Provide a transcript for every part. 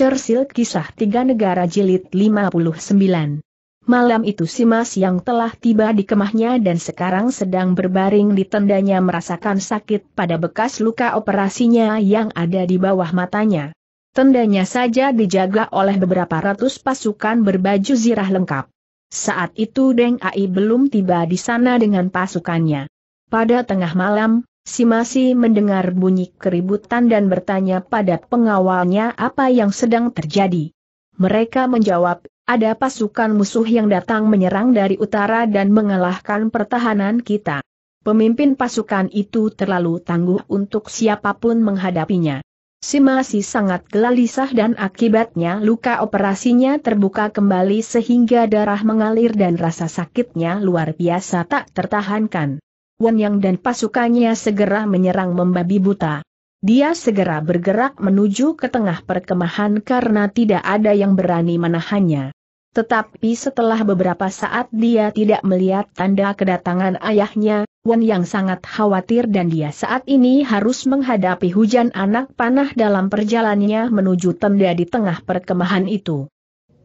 Churchill Kisah Tiga Negara Jilid 59 Malam itu Simas yang telah tiba di kemahnya dan sekarang sedang berbaring di tendanya merasakan sakit pada bekas luka operasinya yang ada di bawah matanya. Tendanya saja dijaga oleh beberapa ratus pasukan berbaju zirah lengkap. Saat itu Deng Ai belum tiba di sana dengan pasukannya. Pada tengah malam, Si masih mendengar bunyi keributan dan bertanya pada pengawalnya apa yang sedang terjadi. Mereka menjawab, ada pasukan musuh yang datang menyerang dari utara dan mengalahkan pertahanan kita. Pemimpin pasukan itu terlalu tangguh untuk siapapun menghadapinya. Si masih sangat gelisah dan akibatnya luka operasinya terbuka kembali sehingga darah mengalir dan rasa sakitnya luar biasa tak tertahankan. Wen Yang dan pasukannya segera menyerang membabi buta. Dia segera bergerak menuju ke tengah perkemahan karena tidak ada yang berani menahannya. Tetapi setelah beberapa saat dia tidak melihat tanda kedatangan ayahnya, Wen Yang sangat khawatir dan dia saat ini harus menghadapi hujan anak panah dalam perjalannya menuju tenda di tengah perkemahan itu.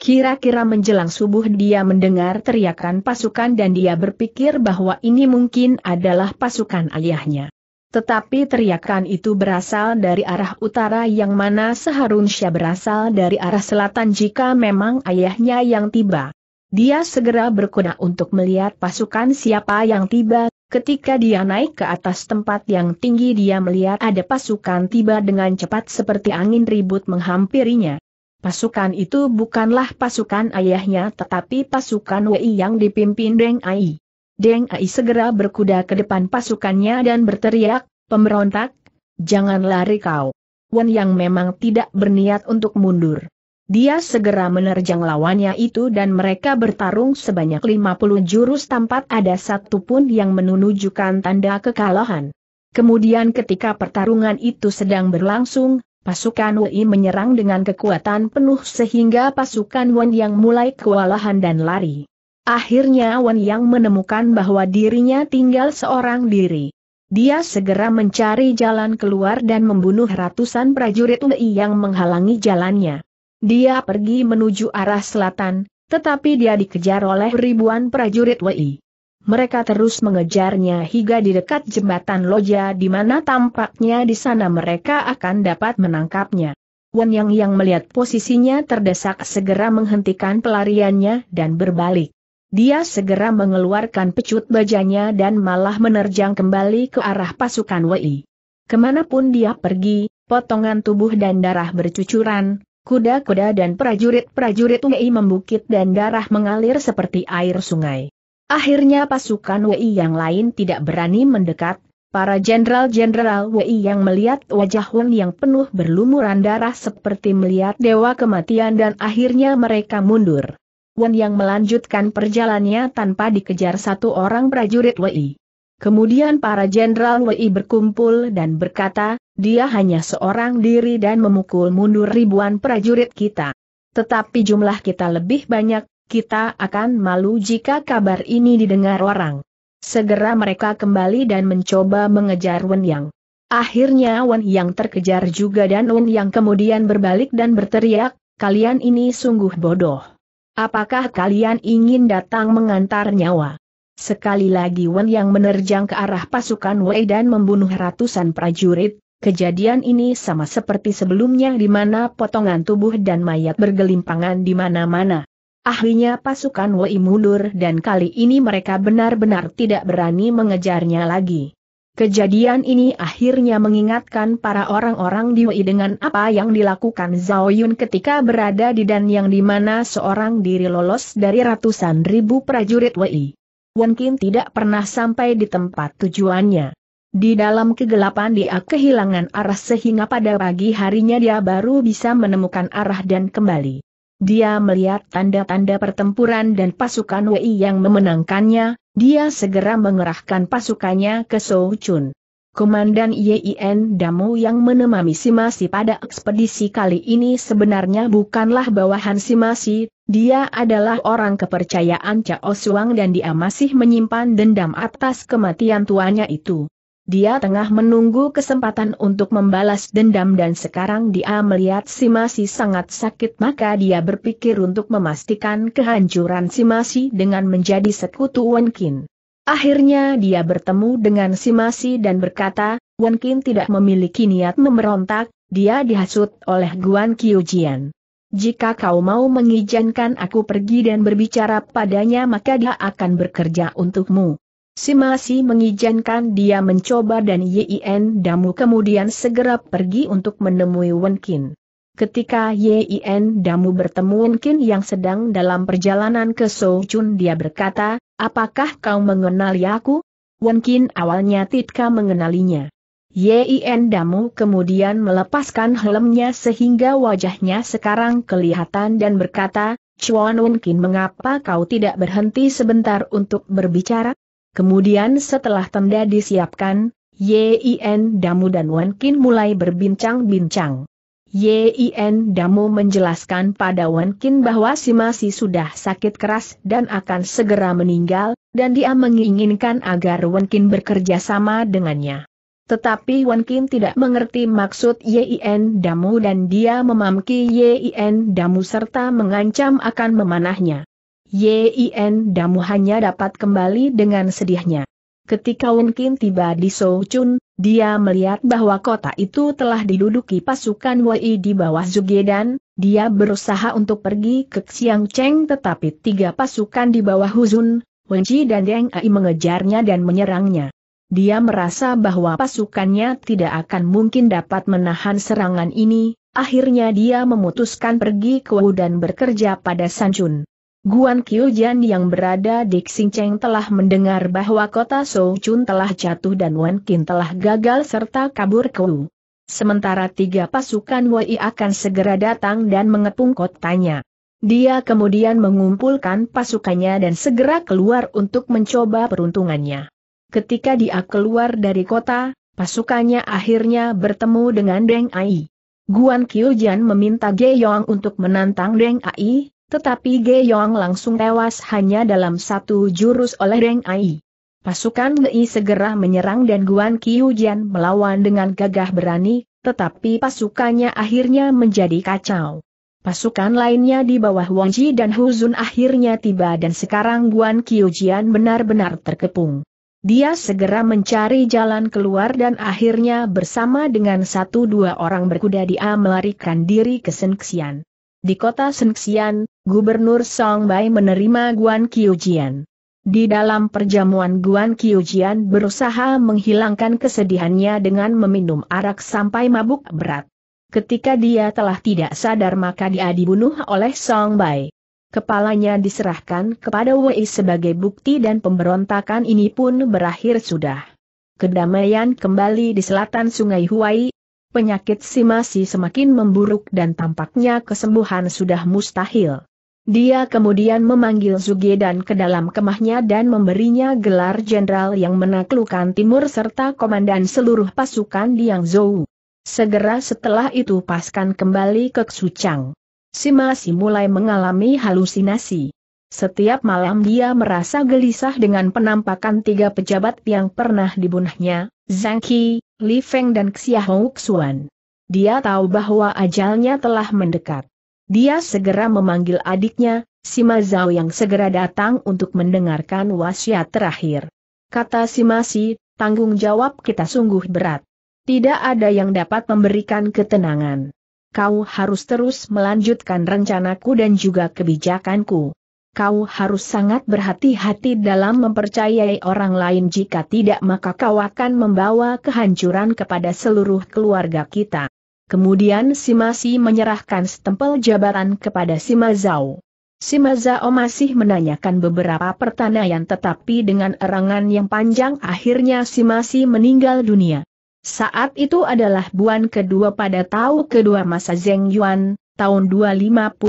Kira-kira menjelang subuh dia mendengar teriakan pasukan dan dia berpikir bahwa ini mungkin adalah pasukan ayahnya. Tetapi teriakan itu berasal dari arah utara yang mana seharusnya berasal dari arah selatan jika memang ayahnya yang tiba. Dia segera berkuda untuk melihat pasukan siapa yang tiba, ketika dia naik ke atas tempat yang tinggi dia melihat ada pasukan tiba dengan cepat seperti angin ribut menghampirinya. Pasukan itu bukanlah pasukan ayahnya tetapi pasukan Wei yang dipimpin Deng Ai. Deng Ai segera berkuda ke depan pasukannya dan berteriak, pemberontak, jangan lari kau. Wen yang memang tidak berniat untuk mundur. Dia segera menerjang lawannya itu dan mereka bertarung sebanyak 50 jurus tanpa ada satupun yang menunjukkan tanda kekalahan. Kemudian ketika pertarungan itu sedang berlangsung, Pasukan Wei menyerang dengan kekuatan penuh sehingga pasukan Wen yang mulai kewalahan dan lari. Akhirnya Wen yang menemukan bahwa dirinya tinggal seorang diri. Dia segera mencari jalan keluar dan membunuh ratusan prajurit Wei yang menghalangi jalannya. Dia pergi menuju arah selatan, tetapi dia dikejar oleh ribuan prajurit Wei. Mereka terus mengejarnya hingga di dekat jembatan Loja di mana tampaknya di sana mereka akan dapat menangkapnya. Wen Yang yang melihat posisinya terdesak segera menghentikan pelariannya dan berbalik. Dia segera mengeluarkan pecut bajanya dan malah menerjang kembali ke arah pasukan Wei. Kemanapun dia pergi, potongan tubuh dan darah bercucuran, kuda-kuda dan prajurit-prajurit Wei membukit dan darah mengalir seperti air sungai. Akhirnya pasukan Wei yang lain tidak berani mendekat, para jenderal-jenderal Wei yang melihat wajah Wang yang penuh berlumuran darah seperti melihat dewa kematian dan akhirnya mereka mundur. Wang yang melanjutkan perjalannya tanpa dikejar satu orang prajurit Wei. Kemudian para jenderal Wei berkumpul dan berkata, dia hanya seorang diri dan memukul mundur ribuan prajurit kita. Tetapi jumlah kita lebih banyak, kita akan malu jika kabar ini didengar orang. Segera mereka kembali dan mencoba mengejar Wen Yang. Akhirnya Wen Yang terkejar juga dan Wen Yang kemudian berbalik dan berteriak, kalian ini sungguh bodoh. Apakah kalian ingin datang mengantar nyawa? Sekali lagi Wen Yang menerjang ke arah pasukan Wei dan membunuh ratusan prajurit, kejadian ini sama seperti sebelumnya di mana potongan tubuh dan mayat bergelimpangan di mana-mana. Ahlinya pasukan Wei mundur dan kali ini mereka benar-benar tidak berani mengejarnya lagi. Kejadian ini akhirnya mengingatkan para orang-orang di Wei dengan apa yang dilakukan Zhao Yun ketika berada di dan yang dimana seorang diri lolos dari ratusan ribu prajurit Wei. Wen Qin tidak pernah sampai di tempat tujuannya. Di dalam kegelapan dia kehilangan arah sehingga pada pagi harinya dia baru bisa menemukan arah dan kembali. Dia melihat tanda-tanda pertempuran dan pasukan Wei yang memenangkannya, dia segera mengerahkan pasukannya ke Chun. Komandan YIN Damu yang menemani Simasi pada ekspedisi kali ini sebenarnya bukanlah bawahan Simasi, dia adalah orang kepercayaan Cao Suang dan dia masih menyimpan dendam atas kematian tuanya itu. Dia tengah menunggu kesempatan untuk membalas dendam dan sekarang dia melihat si Masi sangat sakit maka dia berpikir untuk memastikan kehancuran si Masi dengan menjadi sekutu Wenkin. Akhirnya dia bertemu dengan si Masi dan berkata, Wenkin tidak memiliki niat memberontak, dia dihasut oleh Guan Qiujian. Jika kau mau mengizinkan aku pergi dan berbicara padanya maka dia akan bekerja untukmu. Si masih mengizinkan dia mencoba dan Yin Damu kemudian segera pergi untuk menemui Wen Qin. Ketika Yin Damu bertemu Wen Qin yang sedang dalam perjalanan ke Sochun dia berkata, apakah kau mengenali aku? Wen Qin awalnya tidak mengenalinya. Yin Damu kemudian melepaskan helmnya sehingga wajahnya sekarang kelihatan dan berkata, Chuan Wen Qin, mengapa kau tidak berhenti sebentar untuk berbicara? Kemudian setelah tenda disiapkan, Yin Damu dan Wan Qin mulai berbincang-bincang. Yin Damu menjelaskan pada Wan Qin bahwa si masih sudah sakit keras dan akan segera meninggal, dan dia menginginkan agar Wan Qin bekerja sama dengannya. Tetapi Wan Qin tidak mengerti maksud Yin Damu dan dia memamki Yin Damu serta mengancam akan memanahnya. Yin Damu hanya dapat kembali dengan sedihnya. Ketika Wen Qin tiba di Chun, dia melihat bahwa kota itu telah diduduki pasukan Wei di bawah Dan. dia berusaha untuk pergi ke Xiang Cheng tetapi tiga pasukan di bawah Huzun, Ji dan Deng Ai mengejarnya dan menyerangnya. Dia merasa bahwa pasukannya tidak akan mungkin dapat menahan serangan ini, akhirnya dia memutuskan pergi ke Wu dan bekerja pada San Chun. Guan Qiujian yang berada di Xingcheng telah mendengar bahwa kota Chun telah jatuh dan Wen Qin telah gagal serta kabur ke Wu. Sementara tiga pasukan Wei akan segera datang dan mengepung kotanya. Dia kemudian mengumpulkan pasukannya dan segera keluar untuk mencoba peruntungannya. Ketika dia keluar dari kota, pasukannya akhirnya bertemu dengan Deng Ai. Guan Qiujian meminta Ge Yong untuk menantang Deng Ai, tetapi Ge Yong langsung tewas hanya dalam satu jurus oleh Deng Ai. Pasukan Lei segera menyerang dan Guan Qiujian melawan dengan gagah berani, tetapi pasukannya akhirnya menjadi kacau. Pasukan lainnya di bawah Wang Ji dan Hu Zun akhirnya tiba dan sekarang Guan Qiujian benar-benar terkepung. Dia segera mencari jalan keluar dan akhirnya bersama dengan satu dua orang berkuda dia melarikan diri ke Senxian. Di kota Senxian, Gubernur Song Bai menerima Guan Qiujian. Di dalam perjamuan Guan Qiujian berusaha menghilangkan kesedihannya dengan meminum arak sampai mabuk berat. Ketika dia telah tidak sadar maka dia dibunuh oleh Song Bai. Kepalanya diserahkan kepada Wei sebagai bukti dan pemberontakan ini pun berakhir sudah. Kedamaian kembali di selatan sungai Huai, penyakit si masih semakin memburuk dan tampaknya kesembuhan sudah mustahil. Dia kemudian memanggil Zuge dan ke dalam kemahnya dan memberinya gelar jenderal yang menaklukkan timur serta komandan seluruh pasukan Liang Zhou. Segera setelah itu paskan kembali ke Xuchang. Si masih mulai mengalami halusinasi. Setiap malam dia merasa gelisah dengan penampakan tiga pejabat yang pernah dibunuhnya, Zhang Qi, Li Feng dan Xia Xuan. Dia tahu bahwa ajalnya telah mendekat. Dia segera memanggil adiknya, Sima Zhao yang segera datang untuk mendengarkan wasiat terakhir. Kata Sima Si, tanggung jawab kita sungguh berat. Tidak ada yang dapat memberikan ketenangan. Kau harus terus melanjutkan rencanaku dan juga kebijakanku kau harus sangat berhati-hati dalam mempercayai orang lain jika tidak maka kau akan membawa kehancuran kepada seluruh keluarga kita. Kemudian Simasi menyerahkan stempel jabatan kepada Simazau. Simazao masih menanyakan beberapa pertanyaan tetapi dengan erangan yang panjang akhirnya Simasi meninggal dunia. Saat itu adalah buan kedua pada tahun kedua masa Zeng Yuan, tahun 256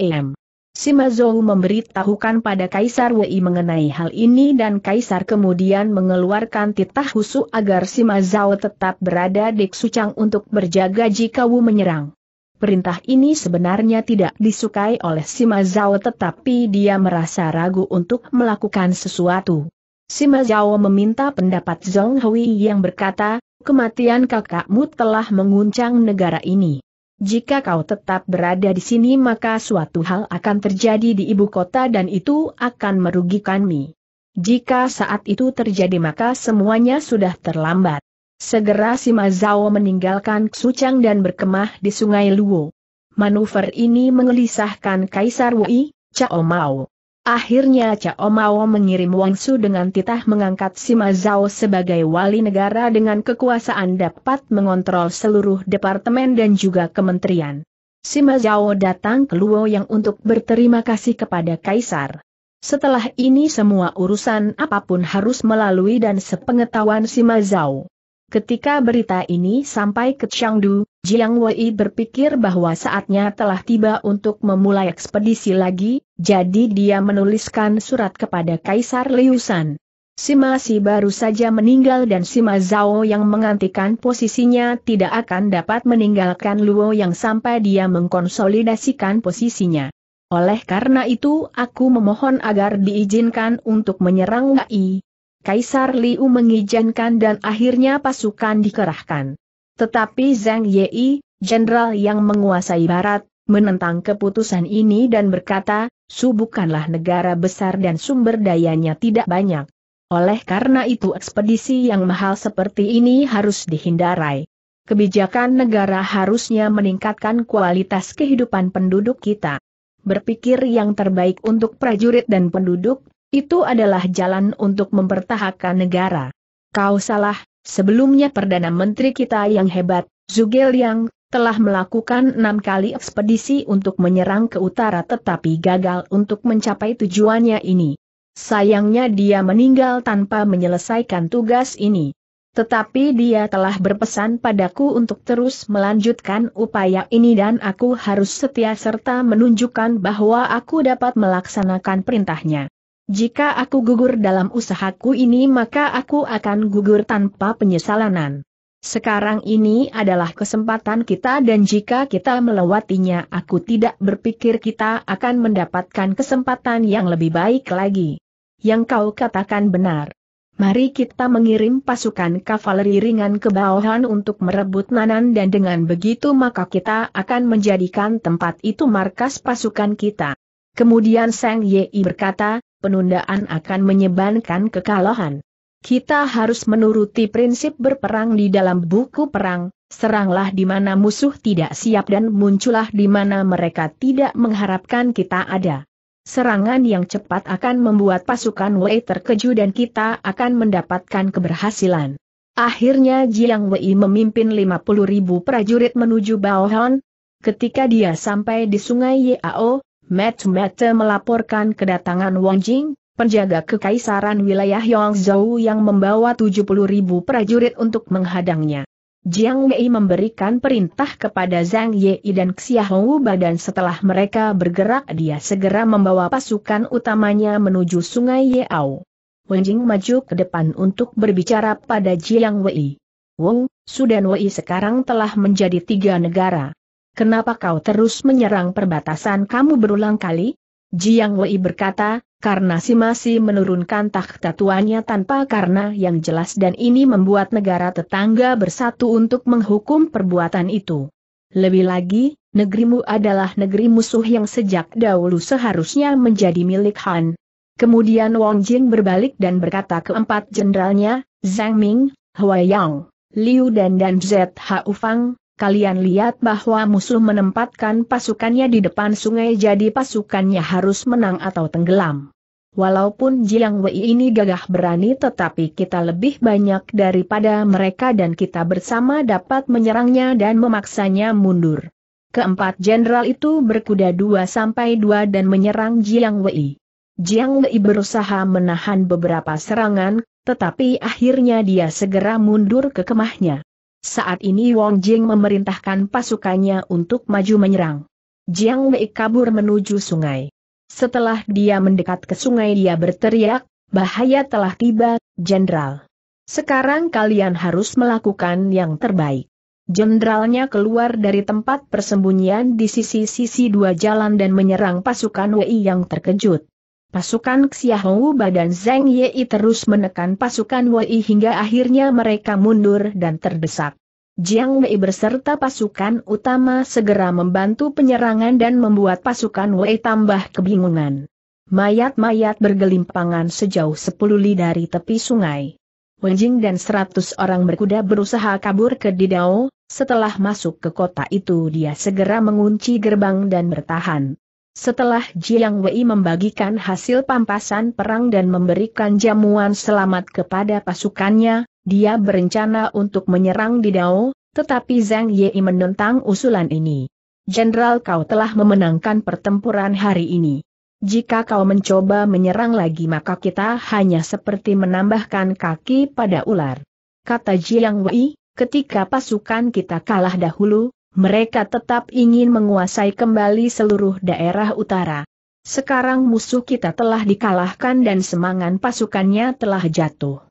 EM. Simazou memberitahukan pada Kaisar Wei mengenai hal ini dan Kaisar kemudian mengeluarkan titah husu agar Simazou tetap berada di Xuchang untuk berjaga jika Wu menyerang. Perintah ini sebenarnya tidak disukai oleh Simazou tetapi dia merasa ragu untuk melakukan sesuatu. Simazou meminta pendapat Zhong Hui yang berkata, kematian kakakmu telah menguncang negara ini. Jika kau tetap berada di sini maka suatu hal akan terjadi di ibu kota dan itu akan merugikan mi. Jika saat itu terjadi maka semuanya sudah terlambat. Segera Sima Zhao meninggalkan Xuchang dan berkemah di sungai Luo. Manuver ini mengelisahkan Kaisar Wei, Cao Mao. Akhirnya Cao Mao mengirim Wang Su dengan titah mengangkat Sima Zhao sebagai wali negara dengan kekuasaan dapat mengontrol seluruh departemen dan juga kementerian. Sima Zhao datang ke Luo yang untuk berterima kasih kepada Kaisar. Setelah ini semua urusan apapun harus melalui dan sepengetahuan Sima Zhao. Ketika berita ini sampai ke Changdu, Jiang Wei berpikir bahwa saatnya telah tiba untuk memulai ekspedisi lagi, jadi dia menuliskan surat kepada Kaisar Liu San. Sima Si baru saja meninggal dan Sima Zhao yang mengantikan posisinya tidak akan dapat meninggalkan Luo yang sampai dia mengkonsolidasikan posisinya. Oleh karena itu aku memohon agar diizinkan untuk menyerang Wei, Kaisar Liu mengizinkan dan akhirnya pasukan dikerahkan. Tetapi Zhang Yi, jenderal yang menguasai barat, menentang keputusan ini dan berkata, subuhkanlah negara besar dan sumber dayanya tidak banyak. Oleh karena itu ekspedisi yang mahal seperti ini harus dihindari. Kebijakan negara harusnya meningkatkan kualitas kehidupan penduduk kita. Berpikir yang terbaik untuk prajurit dan penduduk, itu adalah jalan untuk mempertahankan negara. Kau salah, sebelumnya Perdana Menteri kita yang hebat, Zugel yang telah melakukan enam kali ekspedisi untuk menyerang ke utara tetapi gagal untuk mencapai tujuannya ini. Sayangnya dia meninggal tanpa menyelesaikan tugas ini. Tetapi dia telah berpesan padaku untuk terus melanjutkan upaya ini dan aku harus setia serta menunjukkan bahwa aku dapat melaksanakan perintahnya. Jika aku gugur dalam usahaku ini maka aku akan gugur tanpa penyesalanan. Sekarang ini adalah kesempatan kita dan jika kita melewatinya aku tidak berpikir kita akan mendapatkan kesempatan yang lebih baik lagi. Yang kau katakan benar. Mari kita mengirim pasukan kavaleri ringan ke bawahan untuk merebut Nanan dan dengan begitu maka kita akan menjadikan tempat itu markas pasukan kita. Kemudian Sang Yei berkata, penundaan akan menyebankan kekalahan. Kita harus menuruti prinsip berperang di dalam buku perang, seranglah di mana musuh tidak siap dan muncullah di mana mereka tidak mengharapkan kita ada. Serangan yang cepat akan membuat pasukan Wei terkejut dan kita akan mendapatkan keberhasilan. Akhirnya Jiang Wei memimpin 50 prajurit menuju Baohan. Ketika dia sampai di sungai Yao, Matt melaporkan kedatangan Wang Jing, penjaga kekaisaran wilayah Yongzhou yang membawa 70 ribu prajurit untuk menghadangnya. Jiang Wei memberikan perintah kepada Zhang Yi dan Xiahou dan setelah mereka bergerak dia segera membawa pasukan utamanya menuju sungai Yeao. Wang Jing maju ke depan untuk berbicara pada Jiang Wei. Wong, Sudan Wei sekarang telah menjadi tiga negara kenapa kau terus menyerang perbatasan kamu berulang kali? Jiang Wei berkata, karena si masih menurunkan takhta tuannya tanpa karena yang jelas dan ini membuat negara tetangga bersatu untuk menghukum perbuatan itu. Lebih lagi, negerimu adalah negeri musuh yang sejak dahulu seharusnya menjadi milik Han. Kemudian Wang Jing berbalik dan berkata keempat jenderalnya, Zhang Ming, Hua Yang, Liu Dan dan Zhu Fang, Kalian lihat bahwa musuh menempatkan pasukannya di depan sungai jadi pasukannya harus menang atau tenggelam. Walaupun Jiang Wei ini gagah berani tetapi kita lebih banyak daripada mereka dan kita bersama dapat menyerangnya dan memaksanya mundur. Keempat jenderal itu berkuda dua sampai dua dan menyerang Jiang Wei. Jiang Wei berusaha menahan beberapa serangan, tetapi akhirnya dia segera mundur ke kemahnya. Saat ini Wong Jing memerintahkan pasukannya untuk maju menyerang. Jiang Wei kabur menuju sungai. Setelah dia mendekat ke sungai dia berteriak, bahaya telah tiba, Jenderal. Sekarang kalian harus melakukan yang terbaik. Jenderalnya keluar dari tempat persembunyian di sisi-sisi dua jalan dan menyerang pasukan Wei yang terkejut. Pasukan Xiahou dan Zeng Yi terus menekan pasukan Wei hingga akhirnya mereka mundur dan terdesak. Jiang Wei berserta pasukan utama segera membantu penyerangan dan membuat pasukan Wei tambah kebingungan. Mayat-mayat bergelimpangan sejauh 10 li dari tepi sungai. Wenjing dan seratus orang berkuda berusaha kabur ke Didao, setelah masuk ke kota itu dia segera mengunci gerbang dan bertahan. Setelah Jiang Wei membagikan hasil pampasan perang dan memberikan jamuan selamat kepada pasukannya, dia berencana untuk menyerang di Dao, tetapi Zhang Yi menentang usulan ini. Jenderal kau telah memenangkan pertempuran hari ini. Jika kau mencoba menyerang lagi maka kita hanya seperti menambahkan kaki pada ular. Kata Jiang Wei, ketika pasukan kita kalah dahulu, mereka tetap ingin menguasai kembali seluruh daerah utara. Sekarang musuh kita telah dikalahkan dan semangat pasukannya telah jatuh.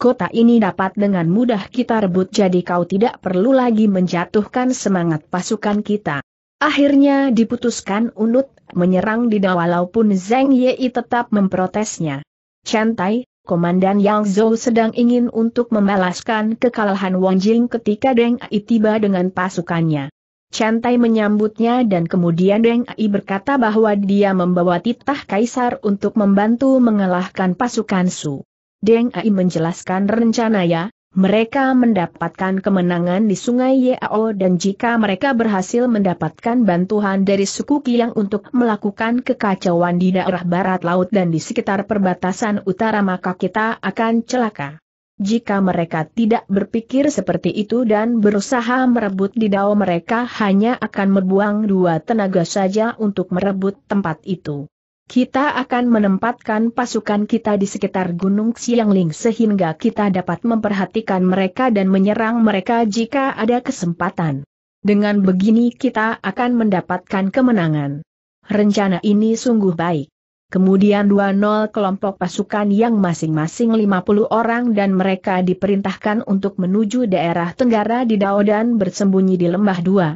Kota ini dapat dengan mudah kita rebut jadi kau tidak perlu lagi menjatuhkan semangat pasukan kita. Akhirnya diputuskan Unut menyerang Dida walaupun Zeng Yei tetap memprotesnya. Cantai. Komandan Yang Zhou sedang ingin untuk membalaskan kekalahan Wang Jing ketika Deng Ai tiba dengan pasukannya. Cantai menyambutnya dan kemudian Deng Ai berkata bahwa dia membawa titah kaisar untuk membantu mengalahkan pasukan Su. Deng Ai menjelaskan rencananya, mereka mendapatkan kemenangan di sungai Yao dan jika mereka berhasil mendapatkan bantuan dari suku Kiang untuk melakukan kekacauan di daerah barat laut dan di sekitar perbatasan utara maka kita akan celaka. Jika mereka tidak berpikir seperti itu dan berusaha merebut di dao mereka hanya akan membuang dua tenaga saja untuk merebut tempat itu. Kita akan menempatkan pasukan kita di sekitar Gunung Xiangling sehingga kita dapat memperhatikan mereka dan menyerang mereka jika ada kesempatan. Dengan begini kita akan mendapatkan kemenangan. Rencana ini sungguh baik. Kemudian 20 kelompok pasukan yang masing-masing 50 orang dan mereka diperintahkan untuk menuju daerah tenggara di Daodan bersembunyi di lembah dua.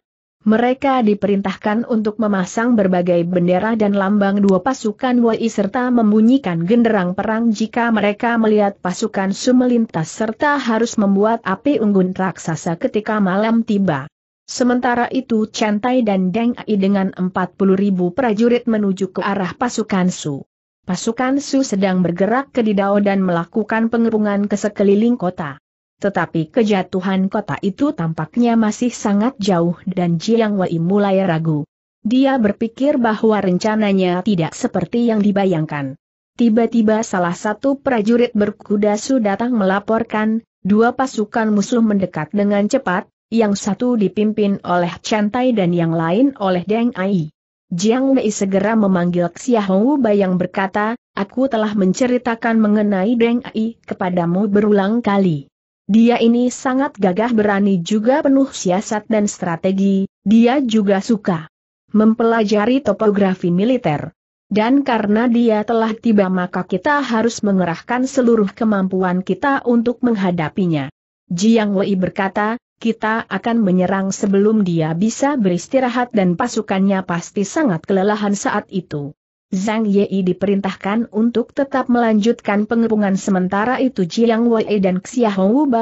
Mereka diperintahkan untuk memasang berbagai bendera dan lambang dua pasukan Wei serta membunyikan genderang perang jika mereka melihat pasukan Su melintas serta harus membuat api unggun raksasa ketika malam tiba. Sementara itu Chen Tai dan Deng Ai dengan 40 ribu prajurit menuju ke arah pasukan Su. Pasukan Su sedang bergerak ke Didao dan melakukan pengerungan ke sekeliling kota. Tetapi kejatuhan kota itu tampaknya masih sangat jauh dan Jiang Wei mulai ragu. Dia berpikir bahwa rencananya tidak seperti yang dibayangkan. Tiba-tiba salah satu prajurit berkuda sudah datang melaporkan, dua pasukan musuh mendekat dengan cepat, yang satu dipimpin oleh Chen dan yang lain oleh Deng Ai. Jiang Wei segera memanggil Xiahou Bai yang berkata, aku telah menceritakan mengenai Deng Ai kepadamu berulang kali. Dia ini sangat gagah berani juga penuh siasat dan strategi, dia juga suka mempelajari topografi militer. Dan karena dia telah tiba maka kita harus mengerahkan seluruh kemampuan kita untuk menghadapinya. Jiang Wei berkata, kita akan menyerang sebelum dia bisa beristirahat dan pasukannya pasti sangat kelelahan saat itu. Zhang Yi diperintahkan untuk tetap melanjutkan pengepungan sementara itu Jiang Wei dan Xia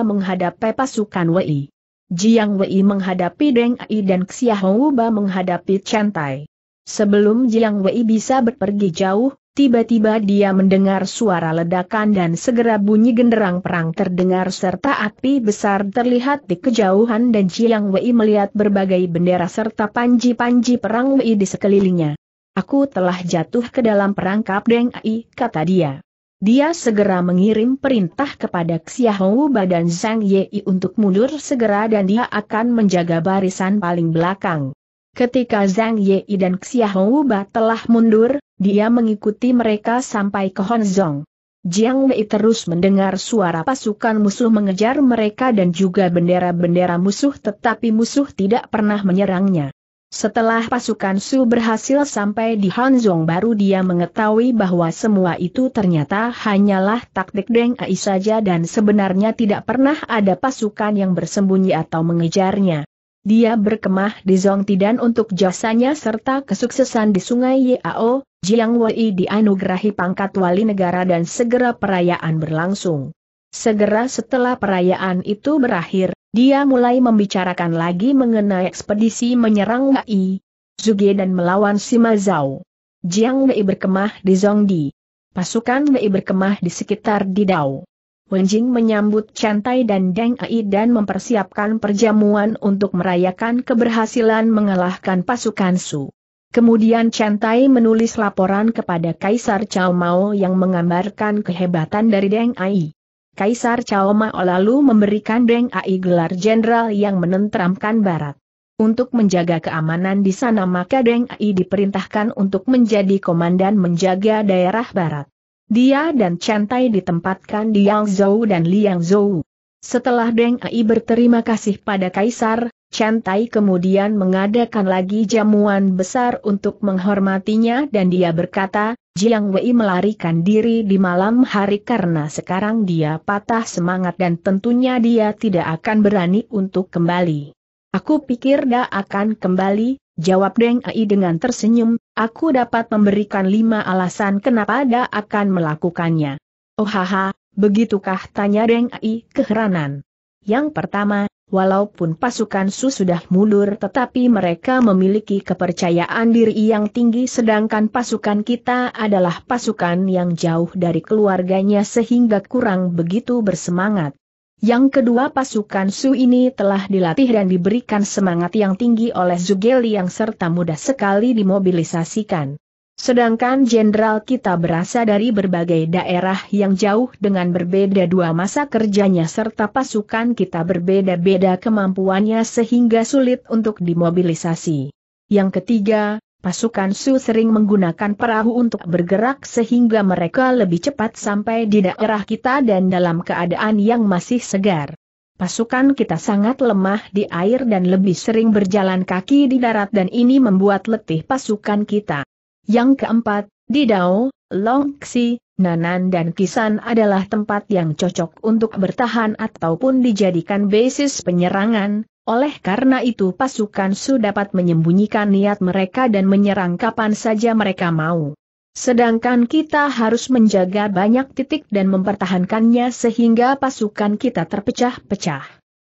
menghadapi pasukan Wei. Jiang Wei menghadapi Deng Ai dan Xia menghadapi Chen Tai. Sebelum Jiang Wei bisa berpergi jauh, tiba-tiba dia mendengar suara ledakan dan segera bunyi genderang perang terdengar serta api besar terlihat di kejauhan dan Jiang Wei melihat berbagai bendera serta panji-panji perang Wei di sekelilingnya. Aku telah jatuh ke dalam perangkap Deng Ai, kata dia. Dia segera mengirim perintah kepada Xiahou dan Zhang Yi untuk mundur segera dan dia akan menjaga barisan paling belakang. Ketika Zhang Yi dan Xiahou Ba telah mundur, dia mengikuti mereka sampai ke Honzong. Jiang Wei terus mendengar suara pasukan musuh mengejar mereka dan juga bendera-bendera musuh tetapi musuh tidak pernah menyerangnya. Setelah pasukan Su berhasil sampai di Hanzong baru dia mengetahui bahwa semua itu ternyata hanyalah taktik Deng Ai saja dan sebenarnya tidak pernah ada pasukan yang bersembunyi atau mengejarnya. Dia berkemah di Zongti untuk jasanya serta kesuksesan di sungai Yao, Jiang Wei dianugerahi pangkat wali negara dan segera perayaan berlangsung. Segera setelah perayaan itu berakhir, dia mulai membicarakan lagi mengenai ekspedisi menyerang Wai, Zuge dan melawan Sima Zhao. Jiang Wei berkemah di Zhongdi. Pasukan Wei berkemah di sekitar Didao. Wenjing menyambut Chantai dan Deng Ai dan mempersiapkan perjamuan untuk merayakan keberhasilan mengalahkan pasukan Su. Kemudian Chantai menulis laporan kepada Kaisar Chao Mao yang menggambarkan kehebatan dari Deng Ai. Kaisar Cao Mao lalu memberikan Deng Ai gelar jenderal yang menenteramkan barat. Untuk menjaga keamanan di sana maka Deng Ai diperintahkan untuk menjadi komandan menjaga daerah barat. Dia dan Chen Tai ditempatkan di Yang Zhou dan Liang Zhou. Setelah Deng Ai berterima kasih pada Kaisar, Chen Tai kemudian mengadakan lagi jamuan besar untuk menghormatinya dan dia berkata, Jiang Wei melarikan diri di malam hari karena sekarang dia patah semangat dan tentunya dia tidak akan berani untuk kembali. Aku pikir dia akan kembali, jawab Deng Ai dengan tersenyum, aku dapat memberikan lima alasan kenapa dia akan melakukannya. Oh haha, begitukah tanya Deng Ai keheranan. Yang pertama, Walaupun pasukan Su sudah mundur tetapi mereka memiliki kepercayaan diri yang tinggi sedangkan pasukan kita adalah pasukan yang jauh dari keluarganya sehingga kurang begitu bersemangat. Yang kedua pasukan Su ini telah dilatih dan diberikan semangat yang tinggi oleh yang serta mudah sekali dimobilisasikan. Sedangkan jenderal kita berasal dari berbagai daerah yang jauh dengan berbeda dua masa kerjanya serta pasukan kita berbeda-beda kemampuannya sehingga sulit untuk dimobilisasi. Yang ketiga, pasukan Su sering menggunakan perahu untuk bergerak sehingga mereka lebih cepat sampai di daerah kita dan dalam keadaan yang masih segar. Pasukan kita sangat lemah di air dan lebih sering berjalan kaki di darat dan ini membuat letih pasukan kita. Yang keempat, di Dao, Longxi, Nanan dan Kisan adalah tempat yang cocok untuk bertahan ataupun dijadikan basis penyerangan, oleh karena itu pasukan Su dapat menyembunyikan niat mereka dan menyerang kapan saja mereka mau. Sedangkan kita harus menjaga banyak titik dan mempertahankannya sehingga pasukan kita terpecah-pecah.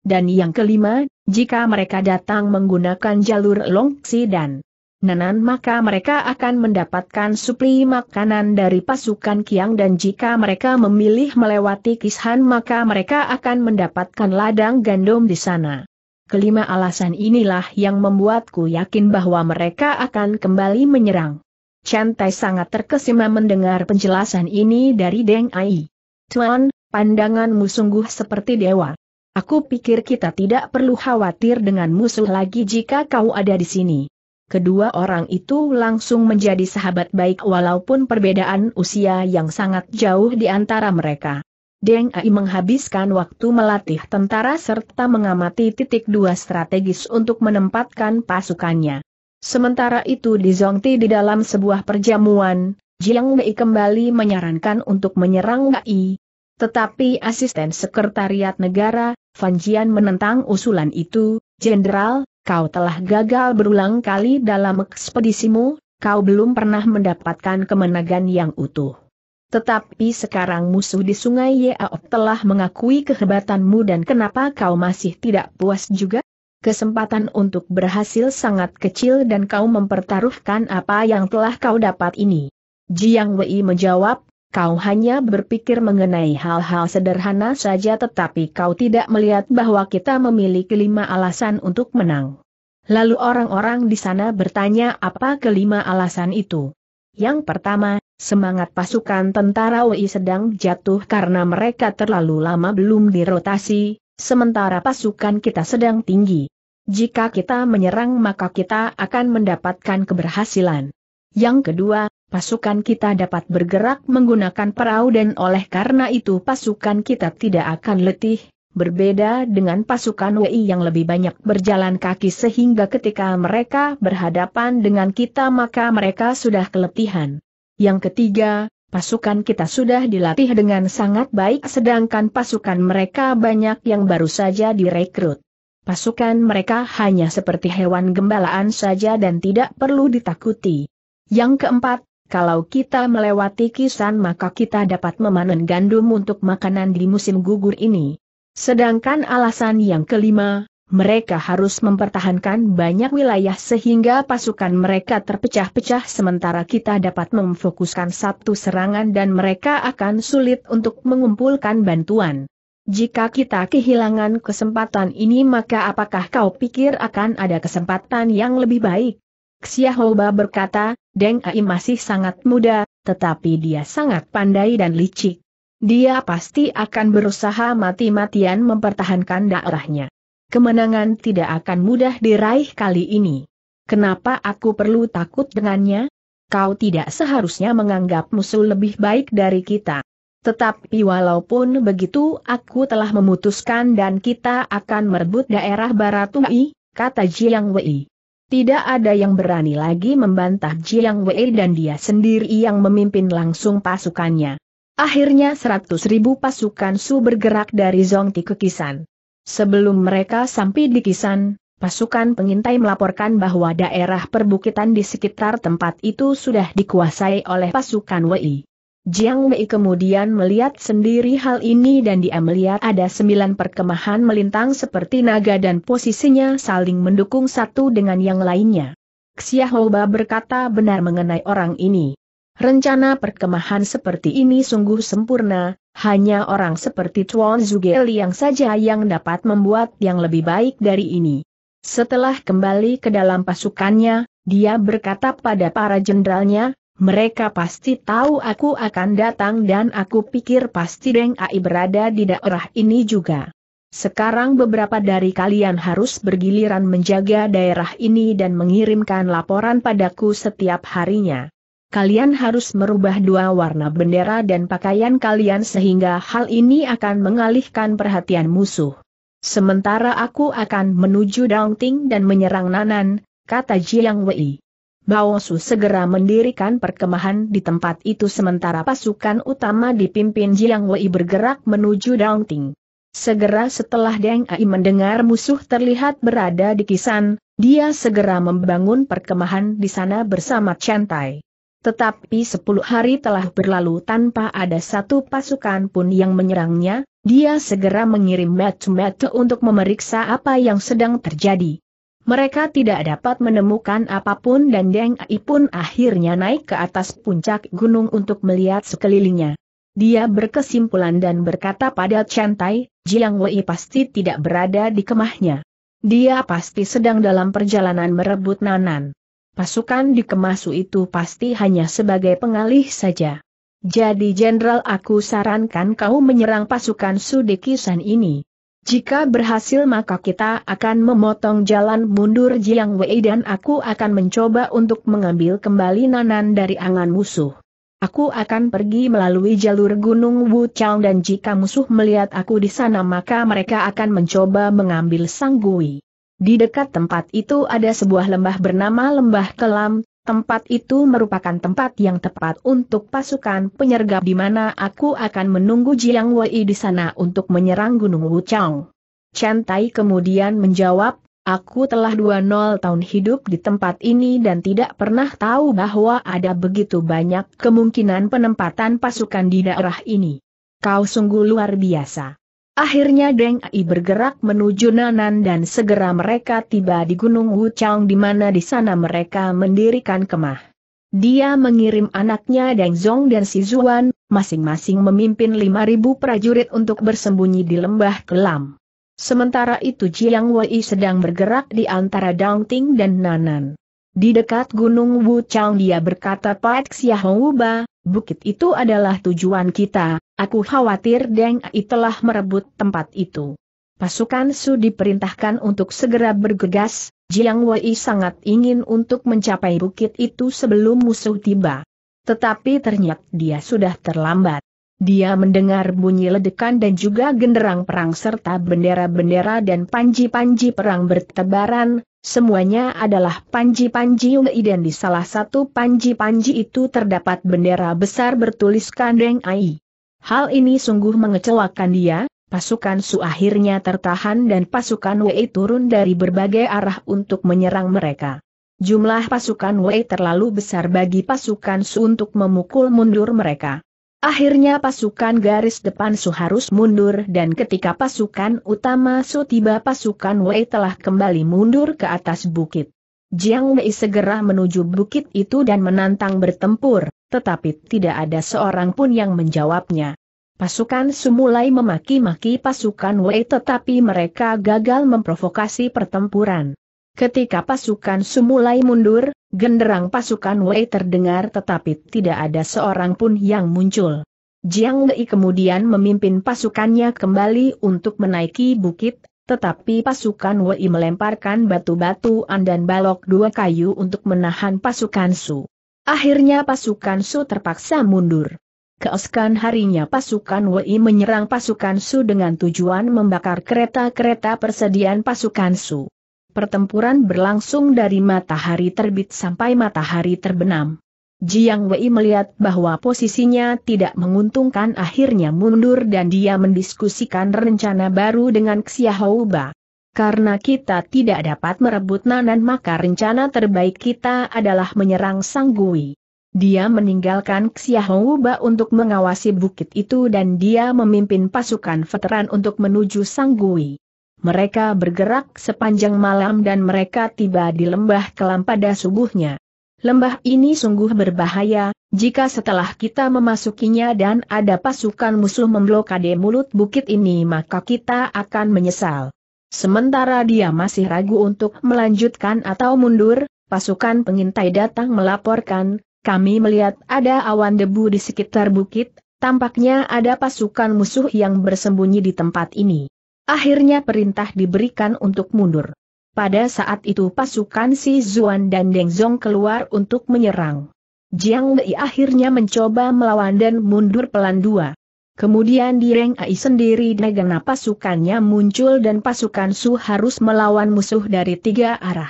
Dan yang kelima, jika mereka datang menggunakan jalur Longxi dan Nenan maka mereka akan mendapatkan supli makanan dari pasukan Kiang dan jika mereka memilih melewati Kishan maka mereka akan mendapatkan ladang gandum di sana. Kelima alasan inilah yang membuatku yakin bahwa mereka akan kembali menyerang. Chantai sangat terkesima mendengar penjelasan ini dari Deng Ai. Tuan, pandanganmu sungguh seperti dewa. Aku pikir kita tidak perlu khawatir dengan musuh lagi jika kau ada di sini kedua orang itu langsung menjadi sahabat baik walaupun perbedaan usia yang sangat jauh di antara mereka. Deng Ai menghabiskan waktu melatih tentara serta mengamati titik dua strategis untuk menempatkan pasukannya. Sementara itu di Zongti di dalam sebuah perjamuan, Jiang Wei kembali menyarankan untuk menyerang Ai. Tetapi asisten sekretariat negara, Fan Jian menentang usulan itu, Jenderal, kau telah gagal berulang kali dalam ekspedisimu, kau belum pernah mendapatkan kemenangan yang utuh. Tetapi sekarang musuh di sungai Yaok telah mengakui kehebatanmu dan kenapa kau masih tidak puas juga? Kesempatan untuk berhasil sangat kecil dan kau mempertaruhkan apa yang telah kau dapat ini. Jiang Wei menjawab, kau hanya berpikir mengenai hal-hal sederhana saja tetapi kau tidak melihat bahwa kita memiliki lima alasan untuk menang. Lalu orang-orang di sana bertanya apa kelima alasan itu. Yang pertama, semangat pasukan tentara Wei sedang jatuh karena mereka terlalu lama belum dirotasi, sementara pasukan kita sedang tinggi. Jika kita menyerang maka kita akan mendapatkan keberhasilan. Yang kedua, pasukan kita dapat bergerak menggunakan perahu dan oleh karena itu pasukan kita tidak akan letih, berbeda dengan pasukan WI yang lebih banyak berjalan kaki sehingga ketika mereka berhadapan dengan kita maka mereka sudah keletihan. Yang ketiga, pasukan kita sudah dilatih dengan sangat baik sedangkan pasukan mereka banyak yang baru saja direkrut. Pasukan mereka hanya seperti hewan gembalaan saja dan tidak perlu ditakuti. Yang keempat, kalau kita melewati kisan maka kita dapat memanen gandum untuk makanan di musim gugur ini. Sedangkan alasan yang kelima, mereka harus mempertahankan banyak wilayah sehingga pasukan mereka terpecah-pecah sementara kita dapat memfokuskan satu serangan dan mereka akan sulit untuk mengumpulkan bantuan. Jika kita kehilangan kesempatan ini maka apakah kau pikir akan ada kesempatan yang lebih baik? Xiahouba berkata, Deng Ai masih sangat muda, tetapi dia sangat pandai dan licik. Dia pasti akan berusaha mati-matian mempertahankan daerahnya. Kemenangan tidak akan mudah diraih kali ini. Kenapa aku perlu takut dengannya? Kau tidak seharusnya menganggap musuh lebih baik dari kita. Tetapi walaupun begitu aku telah memutuskan dan kita akan merebut daerah Baratui, kata Jiang Wei. Tidak ada yang berani lagi membantah Jiang Wei dan dia sendiri yang memimpin langsung pasukannya. Akhirnya seratus pasukan Su bergerak dari Zongti ke Kisan. Sebelum mereka sampai di Kisan, pasukan pengintai melaporkan bahwa daerah perbukitan di sekitar tempat itu sudah dikuasai oleh pasukan Wei. Jiang Mei kemudian melihat sendiri hal ini dan dia melihat ada sembilan perkemahan melintang seperti naga dan posisinya saling mendukung satu dengan yang lainnya. Houba berkata benar mengenai orang ini. Rencana perkemahan seperti ini sungguh sempurna, hanya orang seperti Chuan Zuge yang saja yang dapat membuat yang lebih baik dari ini. Setelah kembali ke dalam pasukannya, dia berkata pada para jenderalnya, mereka pasti tahu aku akan datang dan aku pikir pasti Deng Ai berada di daerah ini juga. Sekarang beberapa dari kalian harus bergiliran menjaga daerah ini dan mengirimkan laporan padaku setiap harinya. Kalian harus merubah dua warna bendera dan pakaian kalian sehingga hal ini akan mengalihkan perhatian musuh. Sementara aku akan menuju Dongting dan menyerang Nanan, kata Jiang Wei. Baosu segera mendirikan perkemahan di tempat itu sementara pasukan utama dipimpin Jiang Wei bergerak menuju Dongting. Segera setelah Deng Ai mendengar musuh terlihat berada di kisan, dia segera membangun perkemahan di sana bersama Chen Tai. Tetapi sepuluh hari telah berlalu tanpa ada satu pasukan pun yang menyerangnya, dia segera mengirim Matu-Matu untuk memeriksa apa yang sedang terjadi. Mereka tidak dapat menemukan apapun dan Deng Ai pun akhirnya naik ke atas puncak gunung untuk melihat sekelilingnya. Dia berkesimpulan dan berkata pada Chen Tai, Jiang Wei pasti tidak berada di kemahnya. Dia pasti sedang dalam perjalanan merebut Nanan. Pasukan di kemasu itu pasti hanya sebagai pengalih saja. Jadi jenderal aku sarankan kau menyerang pasukan Sudekisan ini. Jika berhasil maka kita akan memotong jalan mundur Jiang Wei dan aku akan mencoba untuk mengambil kembali Nanan dari angan musuh. Aku akan pergi melalui jalur Gunung Wu Chao dan jika musuh melihat aku di sana maka mereka akan mencoba mengambil Sanggui. Di dekat tempat itu ada sebuah lembah bernama Lembah Kelam, Tempat itu merupakan tempat yang tepat untuk pasukan penyergap di mana aku akan menunggu Jiang Wei di sana untuk menyerang Gunung Wuchang. Chen Tai kemudian menjawab, aku telah 20 tahun hidup di tempat ini dan tidak pernah tahu bahwa ada begitu banyak kemungkinan penempatan pasukan di daerah ini. Kau sungguh luar biasa. Akhirnya Deng Ai bergerak menuju Nanan dan segera mereka tiba di Gunung Wuchang di mana di sana mereka mendirikan kemah. Dia mengirim anaknya Deng Zong dan Si Zuan, masing-masing memimpin 5.000 prajurit untuk bersembunyi di lembah kelam. Sementara itu Jiang Wei sedang bergerak di antara Ting dan Nanan. Di dekat Gunung Wuchang dia berkata Pak Xiahong Wuba, bukit itu adalah tujuan kita, Aku khawatir Deng Ai telah merebut tempat itu. Pasukan Su diperintahkan untuk segera bergegas, Jiang Wei sangat ingin untuk mencapai bukit itu sebelum musuh tiba. Tetapi ternyata dia sudah terlambat. Dia mendengar bunyi ledekan dan juga genderang perang serta bendera-bendera dan panji-panji perang bertebaran, semuanya adalah panji-panji Yungai dan di salah satu panji-panji itu terdapat bendera besar bertuliskan Deng Ai. Hal ini sungguh mengecewakan dia, pasukan Su akhirnya tertahan dan pasukan Wei turun dari berbagai arah untuk menyerang mereka. Jumlah pasukan Wei terlalu besar bagi pasukan Su untuk memukul mundur mereka. Akhirnya pasukan garis depan Su harus mundur dan ketika pasukan utama Su tiba pasukan Wei telah kembali mundur ke atas bukit. Jiang Wei segera menuju bukit itu dan menantang bertempur tetapi tidak ada seorang pun yang menjawabnya. Pasukan Su mulai memaki-maki pasukan Wei tetapi mereka gagal memprovokasi pertempuran. Ketika pasukan Su mulai mundur, genderang pasukan Wei terdengar tetapi tidak ada seorang pun yang muncul. Jiang Wei kemudian memimpin pasukannya kembali untuk menaiki bukit, tetapi pasukan Wei melemparkan batu-batuan dan balok dua kayu untuk menahan pasukan Su. Akhirnya pasukan Su terpaksa mundur. Keesokan harinya pasukan Wei menyerang pasukan Su dengan tujuan membakar kereta-kereta persediaan pasukan Su. Pertempuran berlangsung dari matahari terbit sampai matahari terbenam. Jiang Wei melihat bahwa posisinya tidak menguntungkan akhirnya mundur dan dia mendiskusikan rencana baru dengan Xiahou Ba. Karena kita tidak dapat merebut Nanan maka rencana terbaik kita adalah menyerang Sang Gui. Dia meninggalkan Xiahouba untuk mengawasi bukit itu dan dia memimpin pasukan veteran untuk menuju Sang Gui. Mereka bergerak sepanjang malam dan mereka tiba di lembah kelam pada subuhnya. Lembah ini sungguh berbahaya, jika setelah kita memasukinya dan ada pasukan musuh memblokade mulut bukit ini maka kita akan menyesal. Sementara dia masih ragu untuk melanjutkan atau mundur, pasukan pengintai datang melaporkan, kami melihat ada awan debu di sekitar bukit, tampaknya ada pasukan musuh yang bersembunyi di tempat ini. Akhirnya perintah diberikan untuk mundur. Pada saat itu pasukan Si Zuan dan Deng Zong keluar untuk menyerang. Jiang Wei akhirnya mencoba melawan dan mundur pelan dua. Kemudian Dieng Ai sendiri dengan pasukannya muncul dan pasukan Su harus melawan musuh dari tiga arah.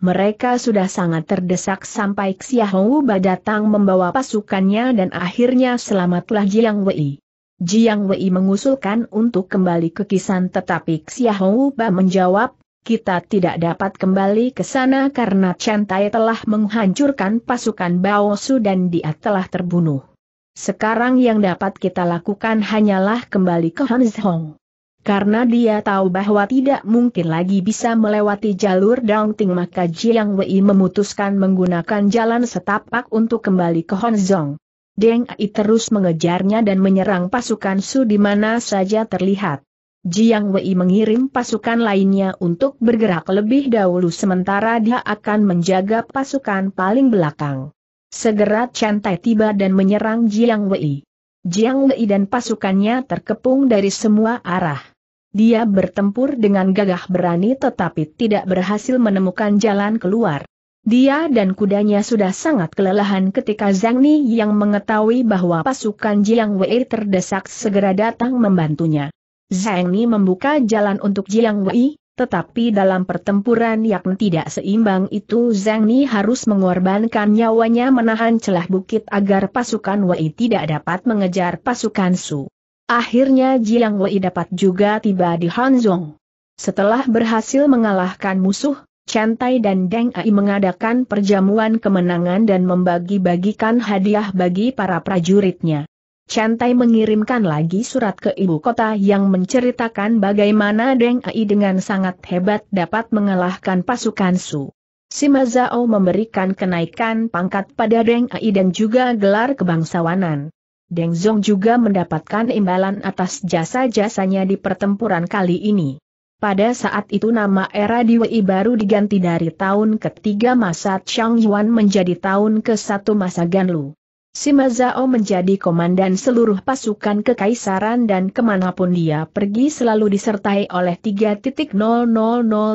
Mereka sudah sangat terdesak sampai Xiahou Ba datang membawa pasukannya dan akhirnya selamatlah Jiang Wei. Jiang Wei mengusulkan untuk kembali ke Kisan tetapi Xiahou Ba menjawab, kita tidak dapat kembali ke sana karena Chantai telah menghancurkan pasukan Bao Su dan dia telah terbunuh. Sekarang yang dapat kita lakukan hanyalah kembali ke Hans Hong. Karena dia tahu bahwa tidak mungkin lagi bisa melewati jalur Dongting maka Jiang Wei memutuskan menggunakan jalan setapak untuk kembali ke Honzong. Deng Ai terus mengejarnya dan menyerang pasukan Su di mana saja terlihat. Jiang Wei mengirim pasukan lainnya untuk bergerak lebih dahulu sementara dia akan menjaga pasukan paling belakang. Segera Chen Tai tiba dan menyerang Jiang Wei. Jiang Wei dan pasukannya terkepung dari semua arah. Dia bertempur dengan gagah berani tetapi tidak berhasil menemukan jalan keluar. Dia dan kudanya sudah sangat kelelahan ketika Zhang Ni yang mengetahui bahwa pasukan Jiang Wei terdesak segera datang membantunya. Zhang Ni membuka jalan untuk Jiang Wei, tetapi dalam pertempuran yang tidak seimbang itu Zhang Ni harus mengorbankan nyawanya menahan celah bukit agar pasukan Wei tidak dapat mengejar pasukan Su. Akhirnya Jiang Wei dapat juga tiba di Hanzong. Setelah berhasil mengalahkan musuh, Chen Tai dan Deng Ai mengadakan perjamuan kemenangan dan membagi-bagikan hadiah bagi para prajuritnya. Chantai mengirimkan lagi surat ke ibu kota yang menceritakan bagaimana Deng Ai dengan sangat hebat dapat mengalahkan pasukan Su. Sima Zhao memberikan kenaikan pangkat pada Deng Ai dan juga gelar kebangsawanan. Deng Zhong juga mendapatkan imbalan atas jasa-jasanya di pertempuran kali ini. Pada saat itu nama era di Wei baru diganti dari tahun ketiga masa Chang Yuan menjadi tahun ke satu masa Ganlu. Simazao menjadi komandan seluruh pasukan kekaisaran dan kemanapun dia pergi selalu disertai oleh 3.000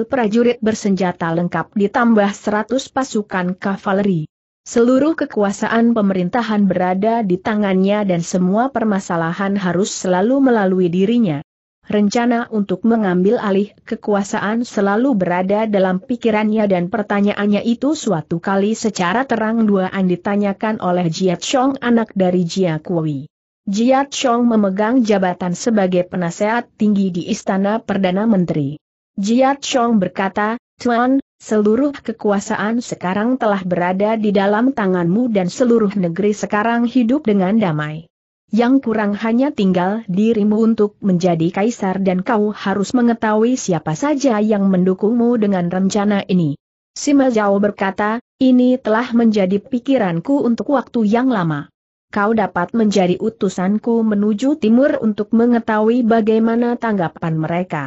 prajurit bersenjata lengkap ditambah 100 pasukan kavaleri. Seluruh kekuasaan pemerintahan berada di tangannya dan semua permasalahan harus selalu melalui dirinya. Rencana untuk mengambil alih kekuasaan selalu berada dalam pikirannya dan pertanyaannya itu suatu kali secara terang duaan ditanyakan oleh Jia Chong anak dari Jia Kui. Jia Chong memegang jabatan sebagai penasehat tinggi di Istana Perdana Menteri. Jia Chong berkata, Tuan, seluruh kekuasaan sekarang telah berada di dalam tanganmu dan seluruh negeri sekarang hidup dengan damai. Yang kurang hanya tinggal dirimu untuk menjadi kaisar dan kau harus mengetahui siapa saja yang mendukungmu dengan rencana ini. Sima Zhao berkata, ini telah menjadi pikiranku untuk waktu yang lama. Kau dapat menjadi utusanku menuju timur untuk mengetahui bagaimana tanggapan mereka.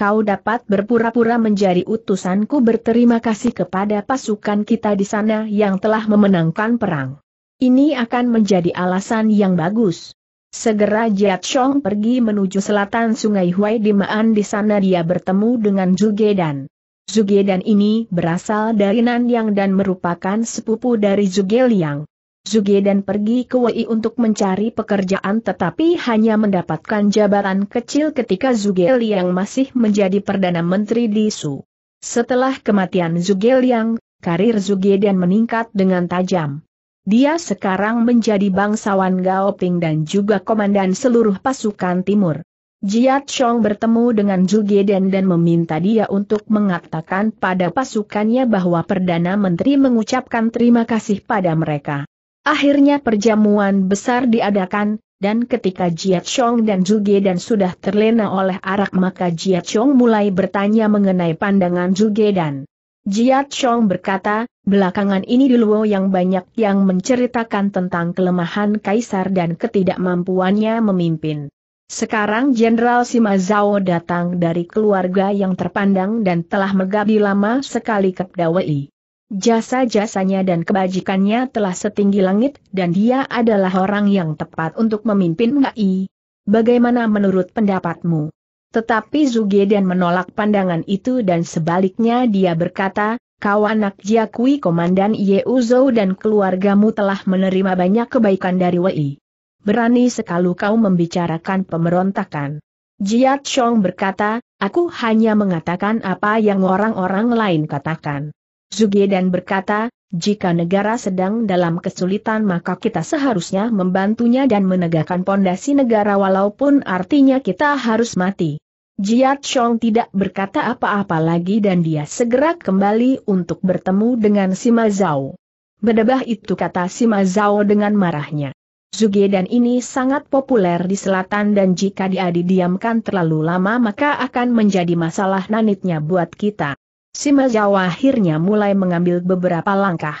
Kau dapat berpura-pura menjadi utusanku berterima kasih kepada pasukan kita di sana yang telah memenangkan perang. Ini akan menjadi alasan yang bagus. Segera Jiat Chong pergi menuju selatan sungai Huai di Maan di sana dia bertemu dengan Zuge dan. Zuge dan ini berasal dari Nanyang dan merupakan sepupu dari Zuge Liang. Zuge dan pergi ke Wei untuk mencari pekerjaan tetapi hanya mendapatkan jabatan kecil ketika Zuge Liang masih menjadi Perdana Menteri di Su. Setelah kematian Zuge Liang, karir Zuge dan meningkat dengan tajam. Dia sekarang menjadi bangsawan Gao Ping dan juga komandan seluruh pasukan timur. Jiat Chong bertemu dengan Jugeden dan meminta dia untuk mengatakan pada pasukannya bahwa Perdana Menteri mengucapkan terima kasih pada mereka. Akhirnya perjamuan besar diadakan, dan ketika Jiat Chong dan Dan sudah terlena oleh arak maka Jiat Chong mulai bertanya mengenai pandangan Dan. Jiat Chong berkata, belakangan ini di Luo yang banyak yang menceritakan tentang kelemahan kaisar dan ketidakmampuannya memimpin. Sekarang Jenderal Sima Zhao datang dari keluarga yang terpandang dan telah mengabdi lama sekali ke Dawei. Jasa-jasanya dan kebajikannya telah setinggi langit dan dia adalah orang yang tepat untuk memimpin Ngai. Bagaimana menurut pendapatmu? Tetapi Zuge dan menolak pandangan itu dan sebaliknya dia berkata, Kau anak Jiakui Komandan Ye Yeuzou dan keluargamu telah menerima banyak kebaikan dari Wei. Berani sekali kau membicarakan pemberontakan. Jia Chong berkata, aku hanya mengatakan apa yang orang-orang lain katakan. Zuge dan berkata, jika negara sedang dalam kesulitan maka kita seharusnya membantunya dan menegakkan pondasi negara walaupun artinya kita harus mati. Jiat Chong tidak berkata apa-apa lagi dan dia segera kembali untuk bertemu dengan Sima Zhao. Bedebah itu kata Sima Zhao dengan marahnya. Zuge dan ini sangat populer di selatan dan jika dia didiamkan terlalu lama maka akan menjadi masalah nanitnya buat kita. Sima Zhao akhirnya mulai mengambil beberapa langkah.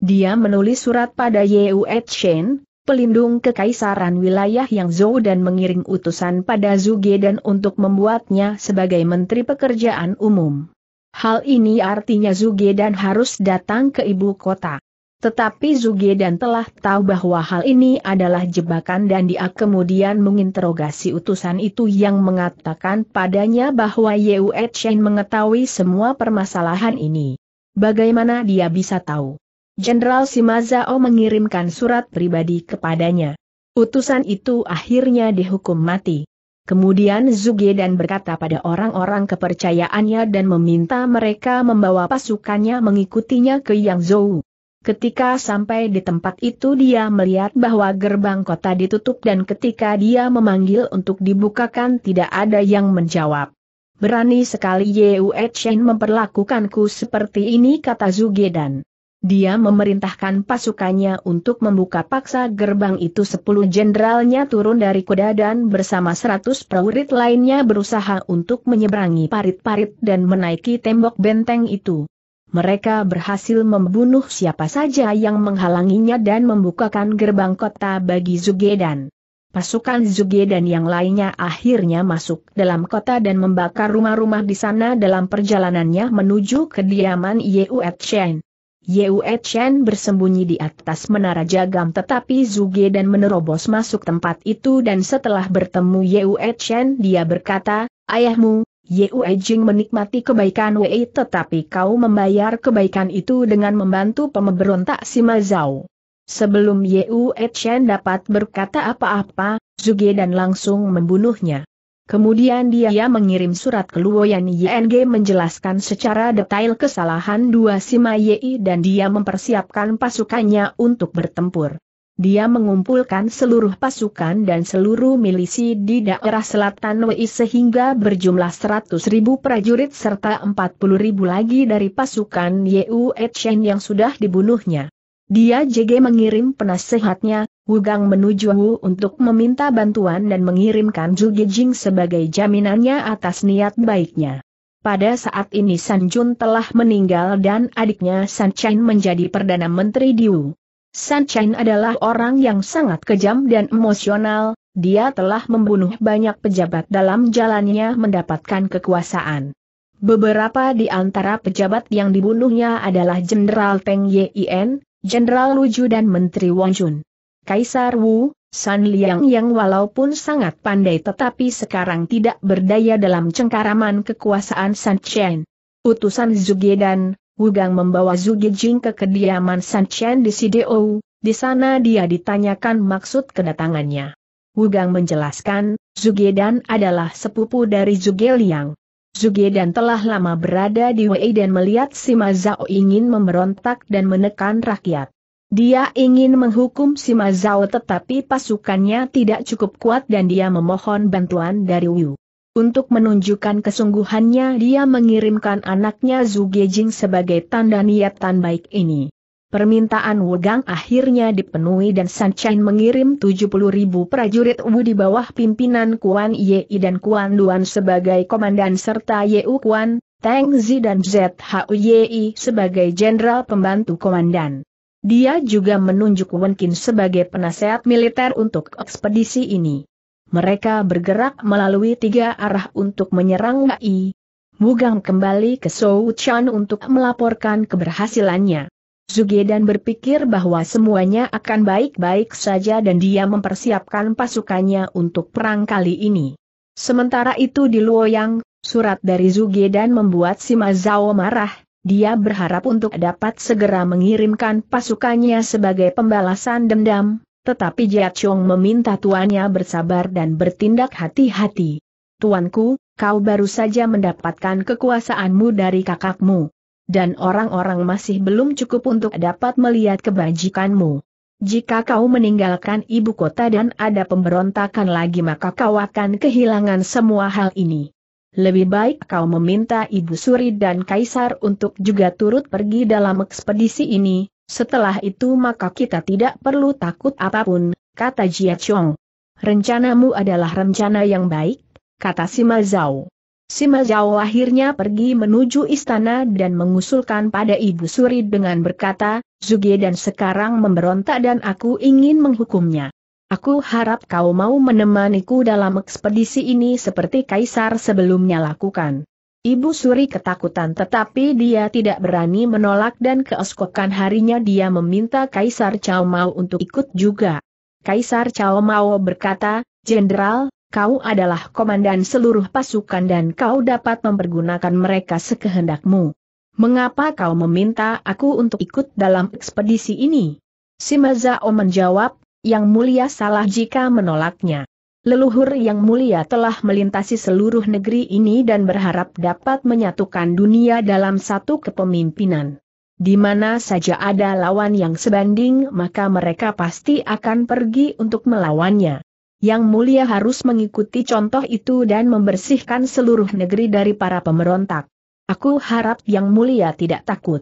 Dia menulis surat pada Yue Shen, pelindung kekaisaran wilayah yang Zhou dan mengiring utusan pada Zuge dan untuk membuatnya sebagai menteri pekerjaan umum. Hal ini artinya Zuge dan harus datang ke ibu kota. Tetapi Zuge dan telah tahu bahwa hal ini adalah jebakan dan dia kemudian menginterogasi utusan itu yang mengatakan padanya bahwa Yue Chen mengetahui semua permasalahan ini. Bagaimana dia bisa tahu? Jenderal Shimazao mengirimkan surat pribadi kepadanya. Utusan itu akhirnya dihukum mati. Kemudian Zuge dan berkata pada orang-orang kepercayaannya dan meminta mereka membawa pasukannya mengikutinya ke Yangzhou. Ketika sampai di tempat itu dia melihat bahwa gerbang kota ditutup dan ketika dia memanggil untuk dibukakan tidak ada yang menjawab. Berani sekali Yue Chen memperlakukanku seperti ini kata Zuge dan Dia memerintahkan pasukannya untuk membuka paksa gerbang itu sepuluh jenderalnya turun dari kuda dan bersama seratus prajurit lainnya berusaha untuk menyeberangi parit-parit dan menaiki tembok benteng itu mereka berhasil membunuh siapa saja yang menghalanginya dan membukakan gerbang kota bagi Zugedan. Pasukan Zugedan yang lainnya akhirnya masuk dalam kota dan membakar rumah-rumah di sana dalam perjalanannya menuju kediaman Yeuet Chen. Yeuet Chen bersembunyi di atas menara jagam tetapi Zugedan menerobos masuk tempat itu dan setelah bertemu Yeuet Chen, dia berkata, Ayahmu, Yue Jing menikmati kebaikan Wei tetapi kau membayar kebaikan itu dengan membantu pemberontak Sima Zhao. Sebelum Yue Chen dapat berkata apa-apa, Zuge dan langsung membunuhnya. Kemudian dia mengirim surat ke Luoyan Yeng menjelaskan secara detail kesalahan dua Sima Yei dan dia mempersiapkan pasukannya untuk bertempur dia mengumpulkan seluruh pasukan dan seluruh milisi di daerah selatan Wei sehingga berjumlah 100.000 prajurit serta 40.000 lagi dari pasukan Yu Etchen yang sudah dibunuhnya. Dia juga mengirim penasehatnya, Wu Gang, menuju Wu untuk meminta bantuan dan mengirimkan Zhu Jing sebagai jaminannya atas niat baiknya. Pada saat ini San Jun telah meninggal dan adiknya San Chen menjadi Perdana Menteri di Wu. Sunshine adalah orang yang sangat kejam dan emosional, dia telah membunuh banyak pejabat dalam jalannya mendapatkan kekuasaan. Beberapa di antara pejabat yang dibunuhnya adalah Jenderal Peng Yien, Jenderal Luju dan Menteri Wang Jun. Kaisar Wu, San Liang yang walaupun sangat pandai tetapi sekarang tidak berdaya dalam cengkaraman kekuasaan Sunshine. Chen. Utusan Zuge dan Wugang membawa Zhu Jing ke kediaman San Chen di CDO, di sana dia ditanyakan maksud kedatangannya. Wugang menjelaskan, Zuge Dan adalah sepupu dari Zuge Liang. Zuge Dan telah lama berada di Wei dan melihat Sima Zhao ingin memberontak dan menekan rakyat. Dia ingin menghukum Sima Zhao tetapi pasukannya tidak cukup kuat dan dia memohon bantuan dari Wu. Untuk menunjukkan kesungguhannya dia mengirimkan anaknya Zhu Gejing sebagai tanda niatan baik ini. Permintaan Wugang akhirnya dipenuhi dan San Chen mengirim 70 ribu prajurit Wu di bawah pimpinan Kuan Yei dan Kuan Duan sebagai komandan serta Yeu Kuan, Tang Zi dan ZHU Yei sebagai jenderal pembantu komandan. Dia juga menunjuk Wen Qin sebagai penasehat militer untuk ekspedisi ini mereka bergerak melalui tiga arah untuk menyerang Ngai. Mugang kembali ke Sou Chan untuk melaporkan keberhasilannya. Zuge dan berpikir bahwa semuanya akan baik-baik saja dan dia mempersiapkan pasukannya untuk perang kali ini. Sementara itu di Luoyang, surat dari Zuge dan membuat Sima Zhao marah, dia berharap untuk dapat segera mengirimkan pasukannya sebagai pembalasan dendam, tetapi Jia Chong meminta tuannya bersabar dan bertindak hati-hati. Tuanku, kau baru saja mendapatkan kekuasaanmu dari kakakmu. Dan orang-orang masih belum cukup untuk dapat melihat kebajikanmu. Jika kau meninggalkan ibu kota dan ada pemberontakan lagi maka kau akan kehilangan semua hal ini. Lebih baik kau meminta ibu suri dan kaisar untuk juga turut pergi dalam ekspedisi ini, setelah itu maka kita tidak perlu takut apapun, kata Jia Chong. Rencanamu adalah rencana yang baik, kata Sima Zhao. Sima Zhao akhirnya pergi menuju istana dan mengusulkan pada Ibu Suri dengan berkata, Zuge dan sekarang memberontak dan aku ingin menghukumnya. Aku harap kau mau menemaniku dalam ekspedisi ini seperti Kaisar sebelumnya lakukan. Ibu Suri ketakutan tetapi dia tidak berani menolak dan keeskokan harinya dia meminta Kaisar Cao Mao untuk ikut juga. Kaisar Cao Mao berkata, Jenderal, kau adalah komandan seluruh pasukan dan kau dapat mempergunakan mereka sekehendakmu. Mengapa kau meminta aku untuk ikut dalam ekspedisi ini? Simazao menjawab, yang mulia salah jika menolaknya. Leluhur yang mulia telah melintasi seluruh negeri ini dan berharap dapat menyatukan dunia dalam satu kepemimpinan. Di mana saja ada lawan yang sebanding maka mereka pasti akan pergi untuk melawannya. Yang mulia harus mengikuti contoh itu dan membersihkan seluruh negeri dari para pemberontak. Aku harap yang mulia tidak takut.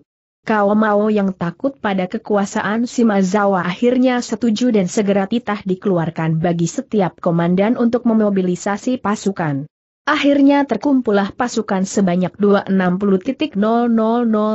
Kau mau yang takut pada kekuasaan Simazawa akhirnya setuju dan segera titah dikeluarkan bagi setiap komandan untuk memobilisasi pasukan. Akhirnya terkumpullah pasukan sebanyak 260.000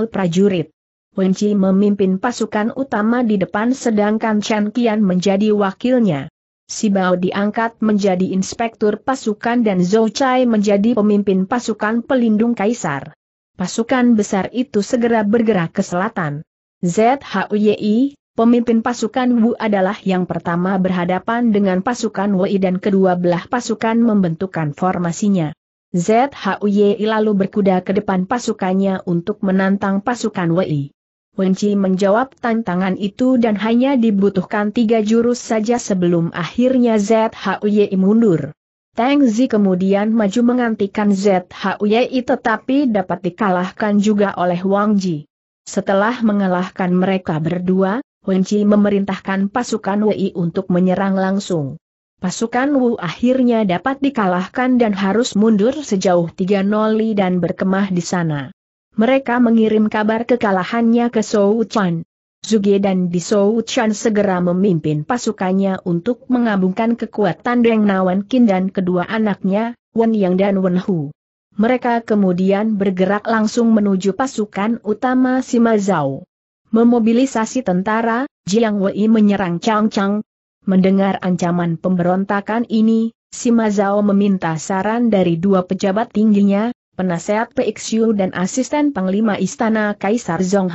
prajurit. Wenji memimpin pasukan utama di depan sedangkan Chen Qian menjadi wakilnya. Sibao diangkat menjadi inspektur pasukan dan Zhou Chai menjadi pemimpin pasukan pelindung kaisar pasukan besar itu segera bergerak ke selatan. ZHUYI, pemimpin pasukan Wu adalah yang pertama berhadapan dengan pasukan Wei dan kedua belah pasukan membentukkan formasinya. ZHUYI lalu berkuda ke depan pasukannya untuk menantang pasukan Wei. Wenji menjawab tantangan itu dan hanya dibutuhkan tiga jurus saja sebelum akhirnya ZHUYI mundur. Tang Zi kemudian maju mengantikan ZHUYI tetapi dapat dikalahkan juga oleh Wang Ji. Setelah mengalahkan mereka berdua, Wen Ji memerintahkan pasukan Wei untuk menyerang langsung. Pasukan Wu akhirnya dapat dikalahkan dan harus mundur sejauh 3 noli dan berkemah di sana. Mereka mengirim kabar kekalahannya ke Sou Chan. Zuge dan Bisou Chan segera memimpin pasukannya untuk mengabungkan kekuatan Deng Nawan Kin dan kedua anaknya, Wen Yang dan Wen Hu. Mereka kemudian bergerak langsung menuju pasukan utama Sima Zhao. Memobilisasi tentara, Jiang Wei menyerang Chang Chang. Mendengar ancaman pemberontakan ini, Sima Zhao meminta saran dari dua pejabat tingginya, penasehat Peixiu dan asisten Panglima Istana Kaisar Zhong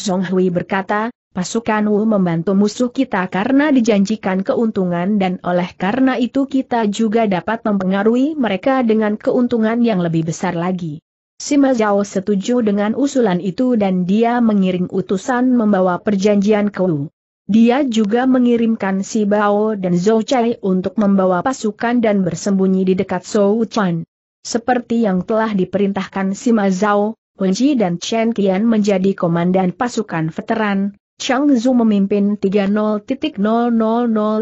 Song Hui berkata, pasukan Wu membantu musuh kita karena dijanjikan keuntungan dan oleh karena itu kita juga dapat mempengaruhi mereka dengan keuntungan yang lebih besar lagi. Sima Zhao setuju dengan usulan itu dan dia mengirim utusan membawa perjanjian ke Wu. Dia juga mengirimkan si Bao dan Zhou Chai untuk membawa pasukan dan bersembunyi di dekat Zhou Chan. Seperti yang telah diperintahkan Sima Zhao, Wenji dan Chen Qian menjadi komandan pasukan veteran, Chang Zhu memimpin 30.000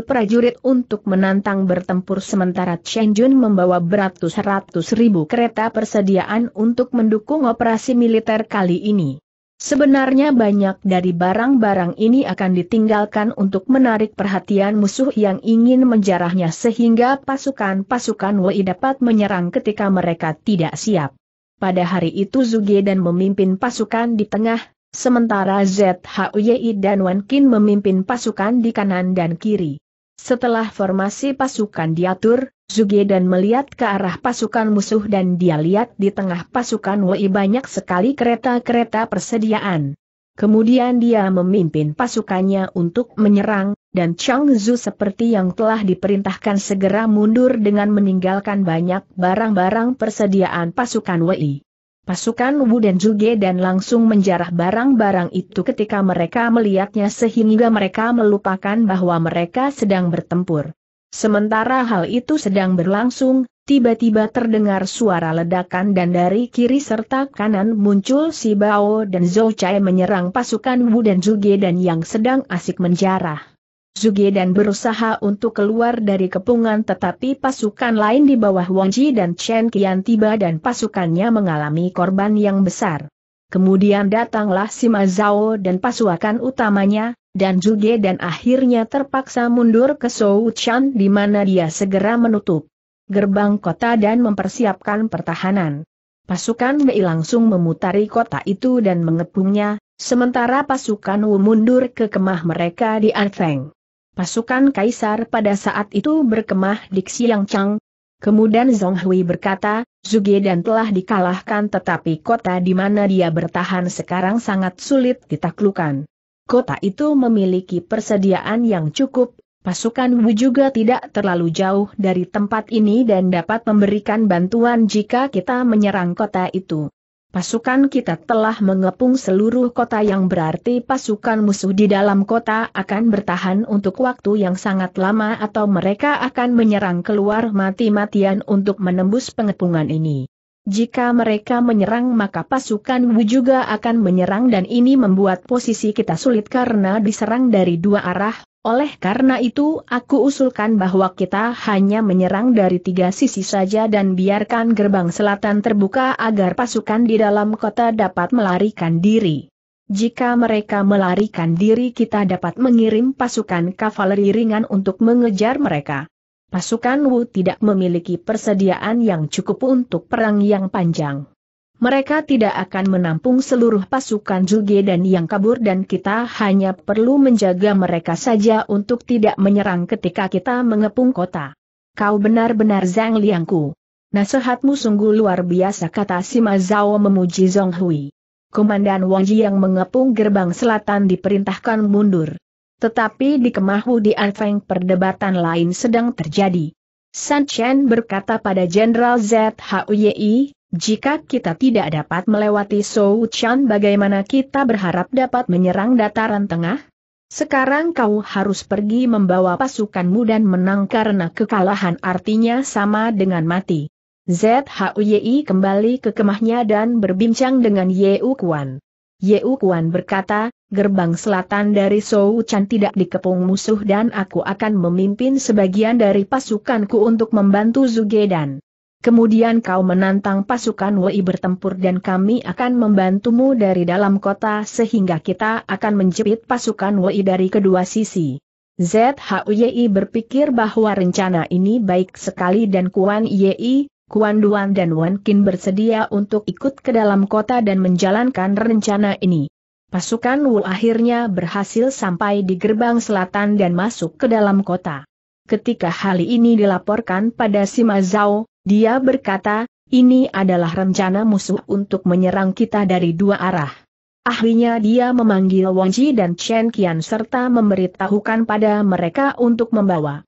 prajurit untuk menantang bertempur sementara Chen Jun membawa beratus-ratus ribu kereta persediaan untuk mendukung operasi militer kali ini. Sebenarnya banyak dari barang-barang ini akan ditinggalkan untuk menarik perhatian musuh yang ingin menjarahnya sehingga pasukan-pasukan Wei dapat menyerang ketika mereka tidak siap pada hari itu Zuge dan memimpin pasukan di tengah, sementara ZHUYI dan Qin memimpin pasukan di kanan dan kiri. Setelah formasi pasukan diatur, Zuge dan melihat ke arah pasukan musuh dan dia lihat di tengah pasukan Wei banyak sekali kereta-kereta persediaan. Kemudian dia memimpin pasukannya untuk menyerang, dan Chang Zhu seperti yang telah diperintahkan segera mundur dengan meninggalkan banyak barang-barang persediaan pasukan Wei. Pasukan Wu dan Juge dan langsung menjarah barang-barang itu ketika mereka melihatnya sehingga mereka melupakan bahwa mereka sedang bertempur. Sementara hal itu sedang berlangsung, tiba-tiba terdengar suara ledakan dan dari kiri serta kanan muncul si Bao dan Zhou Chai menyerang pasukan Wu dan Juge dan yang sedang asik menjarah. Zuge dan berusaha untuk keluar dari kepungan tetapi pasukan lain di bawah Wang Ji dan Chen Qian tiba dan pasukannya mengalami korban yang besar. Kemudian datanglah Sima Zhao dan pasukan utamanya, dan Zuge dan akhirnya terpaksa mundur ke Shou Chan di mana dia segera menutup gerbang kota dan mempersiapkan pertahanan. Pasukan Mei langsung memutari kota itu dan mengepungnya, sementara pasukan Wu mundur ke kemah mereka di Anfeng. Pasukan kaisar pada saat itu berkemah di Xiangchang. Kemudian Zonghui berkata, Zuge dan telah dikalahkan tetapi kota di mana dia bertahan sekarang sangat sulit ditaklukan. Kota itu memiliki persediaan yang cukup, pasukan Wu juga tidak terlalu jauh dari tempat ini dan dapat memberikan bantuan jika kita menyerang kota itu. Pasukan kita telah mengepung seluruh kota yang berarti pasukan musuh di dalam kota akan bertahan untuk waktu yang sangat lama atau mereka akan menyerang keluar mati-matian untuk menembus pengepungan ini. Jika mereka menyerang maka pasukan Wu juga akan menyerang dan ini membuat posisi kita sulit karena diserang dari dua arah. Oleh karena itu aku usulkan bahwa kita hanya menyerang dari tiga sisi saja dan biarkan gerbang selatan terbuka agar pasukan di dalam kota dapat melarikan diri. Jika mereka melarikan diri kita dapat mengirim pasukan kavaleri ringan untuk mengejar mereka. Pasukan Wu tidak memiliki persediaan yang cukup untuk perang yang panjang. Mereka tidak akan menampung seluruh pasukan Juge dan yang kabur dan kita hanya perlu menjaga mereka saja untuk tidak menyerang ketika kita mengepung kota. Kau benar-benar Zhang Liangku. Nasihatmu sungguh luar biasa kata Sima Zhao memuji Zhong Hui. Komandan Wang Ji yang mengepung gerbang selatan diperintahkan mundur. Tetapi di kemahu di Anfeng perdebatan lain sedang terjadi. San Chen berkata pada Jenderal ZHUYI, jika kita tidak dapat melewati Sou Chan bagaimana kita berharap dapat menyerang dataran tengah? Sekarang kau harus pergi membawa pasukanmu dan menang karena kekalahan artinya sama dengan mati. ZHUYI kembali ke kemahnya dan berbincang dengan Ye Kuan. Ye Kuan berkata, gerbang selatan dari Sou Chan tidak dikepung musuh dan aku akan memimpin sebagian dari pasukanku untuk membantu Zuge dan Kemudian kau menantang pasukan Wei bertempur dan kami akan membantumu dari dalam kota sehingga kita akan menjepit pasukan Wei dari kedua sisi. ZHUYI berpikir bahwa rencana ini baik sekali dan Kuan Yi Kuan Duan dan Wan Kin bersedia untuk ikut ke dalam kota dan menjalankan rencana ini. Pasukan Wu akhirnya berhasil sampai di gerbang selatan dan masuk ke dalam kota. Ketika hal ini dilaporkan pada Sima Zhao, dia berkata, ini adalah rencana musuh untuk menyerang kita dari dua arah. Akhirnya dia memanggil Wang Ji dan Chen Qian serta memberitahukan pada mereka untuk membawa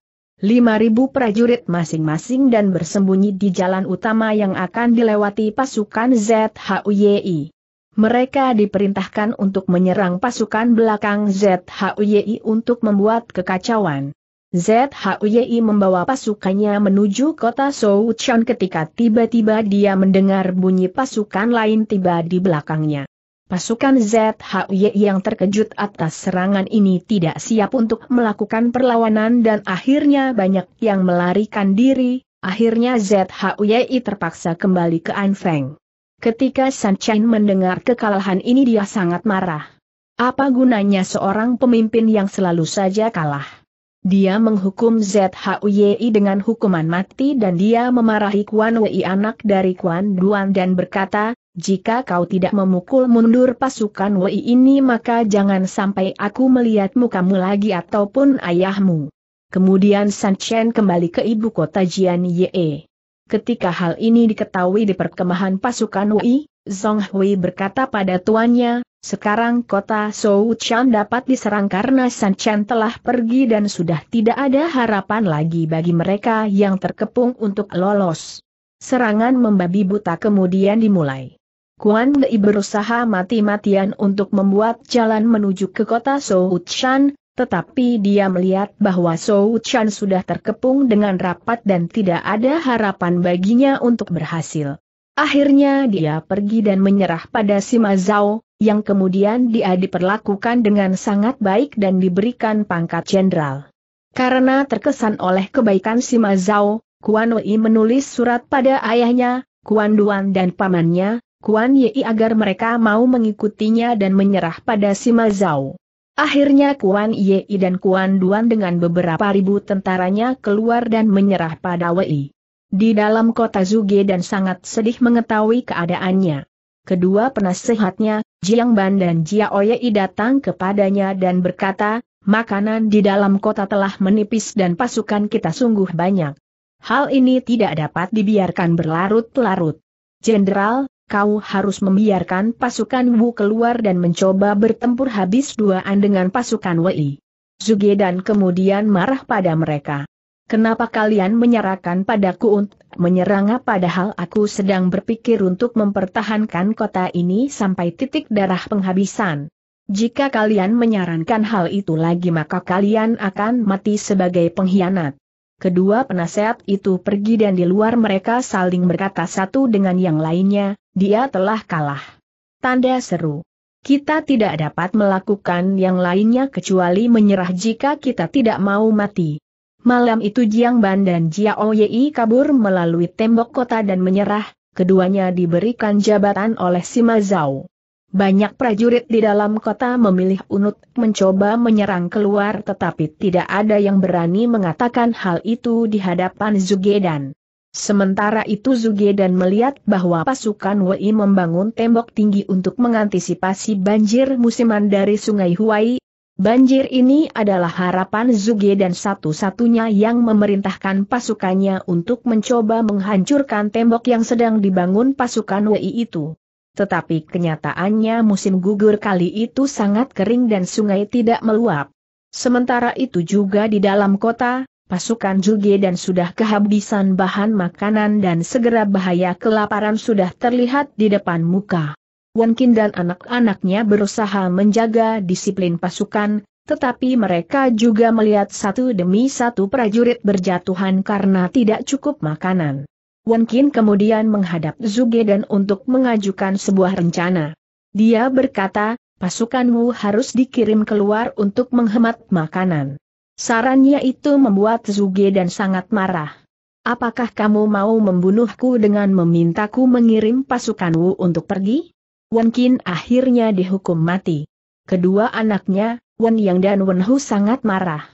5.000 prajurit masing-masing dan bersembunyi di jalan utama yang akan dilewati pasukan ZHUYI. Mereka diperintahkan untuk menyerang pasukan belakang ZHUYI untuk membuat kekacauan. ZHUYI membawa pasukannya menuju kota Souchon ketika tiba-tiba dia mendengar bunyi pasukan lain tiba di belakangnya. Pasukan ZHY yang terkejut atas serangan ini tidak siap untuk melakukan perlawanan dan akhirnya banyak yang melarikan diri, akhirnya ZHY terpaksa kembali ke Anfeng. Ketika San Chen mendengar kekalahan ini dia sangat marah. Apa gunanya seorang pemimpin yang selalu saja kalah? Dia menghukum ZHUYI dengan hukuman mati dan dia memarahi Kuan Wei anak dari Kuan Duan dan berkata, jika kau tidak memukul mundur pasukan Wei ini maka jangan sampai aku melihat mukamu lagi ataupun ayahmu. Kemudian San Chen kembali ke ibu kota Jian Ye. Ketika hal ini diketahui di perkemahan pasukan Wei, Zhong Hui berkata pada tuannya, sekarang kota Shou Chan dapat diserang karena San Chen telah pergi dan sudah tidak ada harapan lagi bagi mereka yang terkepung untuk lolos. Serangan membabi buta kemudian dimulai. Kuan Lei berusaha mati-matian untuk membuat jalan menuju ke kota Souchan, tetapi dia melihat bahwa Souchan sudah terkepung dengan rapat dan tidak ada harapan baginya untuk berhasil. Akhirnya dia pergi dan menyerah pada Sima Zhao, yang kemudian dia diperlakukan dengan sangat baik dan diberikan pangkat jenderal. Karena terkesan oleh kebaikan Sima Zhao, Kuan Wei menulis surat pada ayahnya, Kuan Duan dan pamannya, Kuan Yi agar mereka mau mengikutinya dan menyerah pada Sima Zhao. Akhirnya Kuan Yi dan Kuan Duan dengan beberapa ribu tentaranya keluar dan menyerah pada Wei. Di dalam kota Zuge dan sangat sedih mengetahui keadaannya. Kedua penasehatnya, Jiang Ban dan Jia Oyei datang kepadanya dan berkata, makanan di dalam kota telah menipis dan pasukan kita sungguh banyak. Hal ini tidak dapat dibiarkan berlarut-larut. Jenderal, kau harus membiarkan pasukan Wu keluar dan mencoba bertempur habis duaan dengan pasukan Wei. Zuge dan kemudian marah pada mereka. Kenapa kalian menyerahkan padaku untuk menyerang padahal aku sedang berpikir untuk mempertahankan kota ini sampai titik darah penghabisan? Jika kalian menyarankan hal itu lagi maka kalian akan mati sebagai pengkhianat. Kedua penasehat itu pergi dan di luar mereka saling berkata satu dengan yang lainnya, dia telah kalah. Tanda seru. Kita tidak dapat melakukan yang lainnya kecuali menyerah jika kita tidak mau mati. Malam itu Jiang Ban dan Jia Yei kabur melalui tembok kota dan menyerah, keduanya diberikan jabatan oleh Sima Zhao. Banyak prajurit di dalam kota memilih unut mencoba menyerang keluar tetapi tidak ada yang berani mengatakan hal itu di hadapan Zugedan. Sementara itu Zuge dan melihat bahwa pasukan Wei membangun tembok tinggi untuk mengantisipasi banjir musiman dari sungai Huai. Banjir ini adalah harapan Zuge dan satu-satunya yang memerintahkan pasukannya untuk mencoba menghancurkan tembok yang sedang dibangun pasukan Wei itu. Tetapi kenyataannya musim gugur kali itu sangat kering dan sungai tidak meluap. Sementara itu juga di dalam kota, pasukan Juge dan sudah kehabisan bahan makanan dan segera bahaya kelaparan sudah terlihat di depan muka. Wankin dan anak-anaknya berusaha menjaga disiplin pasukan, tetapi mereka juga melihat satu demi satu prajurit berjatuhan karena tidak cukup makanan. Wankin kemudian menghadap Zuge dan untuk mengajukan sebuah rencana. Dia berkata, pasukanmu harus dikirim keluar untuk menghemat makanan. Sarannya itu membuat Zuge dan sangat marah. Apakah kamu mau membunuhku dengan memintaku mengirim pasukanmu untuk pergi? Wan Qin akhirnya dihukum mati. Kedua anaknya, Wan Yang dan Wen Hu sangat marah.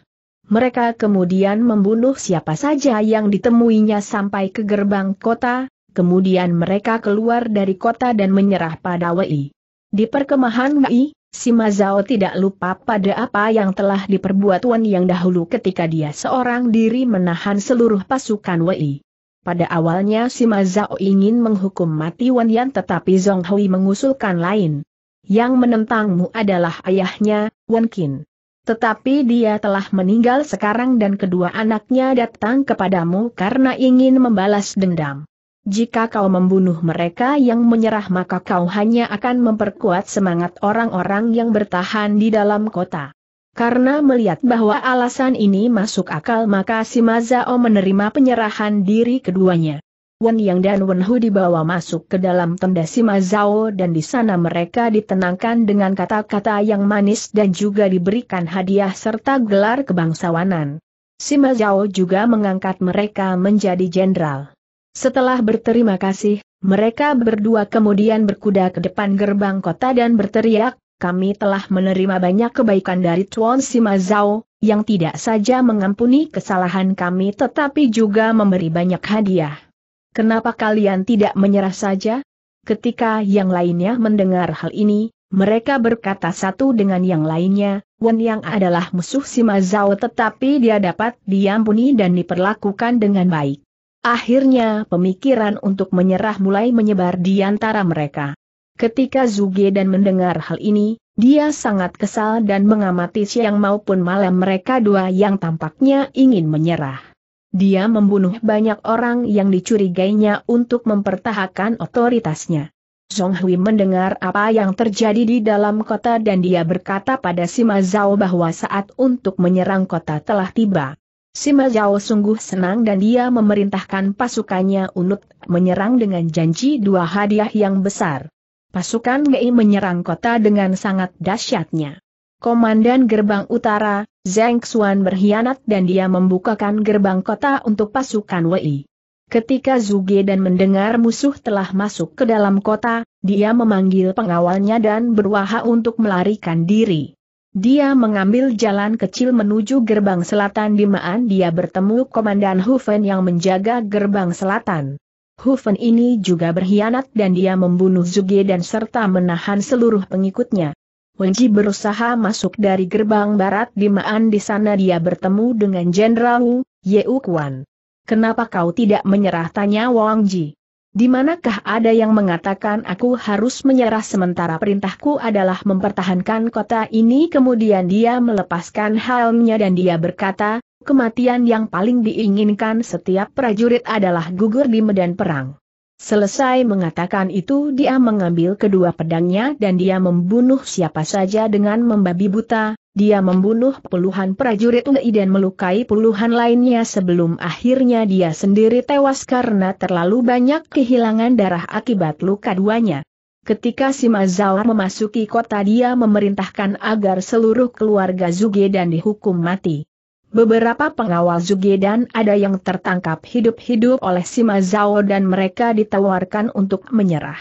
Mereka kemudian membunuh siapa saja yang ditemuinya sampai ke gerbang kota, kemudian mereka keluar dari kota dan menyerah pada Wei. Di perkemahan Wei, Si Mazao tidak lupa pada apa yang telah diperbuat Wan yang dahulu ketika dia seorang diri menahan seluruh pasukan Wei. Pada awalnya si Mazao ingin menghukum mati Wan Yan tetapi Zhong Hui mengusulkan lain. Yang menentangmu adalah ayahnya, Wan Qin. Tetapi dia telah meninggal sekarang dan kedua anaknya datang kepadamu karena ingin membalas dendam. Jika kau membunuh mereka yang menyerah maka kau hanya akan memperkuat semangat orang-orang yang bertahan di dalam kota. Karena melihat bahwa alasan ini masuk akal maka si Mazao menerima penyerahan diri keduanya. Wen Yang dan Wen Hu dibawa masuk ke dalam tenda si Mazao dan di sana mereka ditenangkan dengan kata-kata yang manis dan juga diberikan hadiah serta gelar kebangsawanan. Si Mazao juga mengangkat mereka menjadi jenderal. Setelah berterima kasih, mereka berdua kemudian berkuda ke depan gerbang kota dan berteriak, kami telah menerima banyak kebaikan dari Tuan Sima Zhao, yang tidak saja mengampuni kesalahan kami tetapi juga memberi banyak hadiah. Kenapa kalian tidak menyerah saja? Ketika yang lainnya mendengar hal ini, mereka berkata satu dengan yang lainnya, Wen yang adalah musuh Sima Zhao tetapi dia dapat diampuni dan diperlakukan dengan baik. Akhirnya pemikiran untuk menyerah mulai menyebar di antara mereka. Ketika Zuge dan mendengar hal ini, dia sangat kesal dan mengamati siang maupun malam mereka dua yang tampaknya ingin menyerah. Dia membunuh banyak orang yang dicurigainya untuk mempertahankan otoritasnya. Zhong Hui mendengar apa yang terjadi di dalam kota dan dia berkata pada Sima Zhao bahwa saat untuk menyerang kota telah tiba. Sima Yao sungguh senang dan dia memerintahkan pasukannya untuk menyerang dengan janji dua hadiah yang besar. Pasukan Gei menyerang kota dengan sangat dahsyatnya. Komandan Gerbang Utara, Zeng Xuan berkhianat dan dia membukakan gerbang kota untuk pasukan Wei. Ketika Zuge dan mendengar musuh telah masuk ke dalam kota, dia memanggil pengawalnya dan berwaha untuk melarikan diri. Dia mengambil jalan kecil menuju gerbang selatan di Maan dia bertemu Komandan Hufen yang menjaga gerbang selatan. Hufen ini juga berkhianat dan dia membunuh Zuge dan serta menahan seluruh pengikutnya. Wenji berusaha masuk dari gerbang barat di Maan di sana dia bertemu dengan Jenderal Wu, Ye Kuan. Kenapa kau tidak menyerah tanya Wang Ji? Di manakah ada yang mengatakan aku harus menyerah sementara perintahku adalah mempertahankan kota ini kemudian dia melepaskan helmnya dan dia berkata, kematian yang paling diinginkan setiap prajurit adalah gugur di medan perang. Selesai mengatakan itu dia mengambil kedua pedangnya dan dia membunuh siapa saja dengan membabi buta, dia membunuh puluhan prajurit Ungi dan melukai puluhan lainnya sebelum akhirnya dia sendiri tewas karena terlalu banyak kehilangan darah akibat luka duanya. Ketika Simazawa memasuki kota dia memerintahkan agar seluruh keluarga Zuge dan dihukum mati. Beberapa pengawal Zuge dan ada yang tertangkap hidup-hidup oleh Simazawa dan mereka ditawarkan untuk menyerah.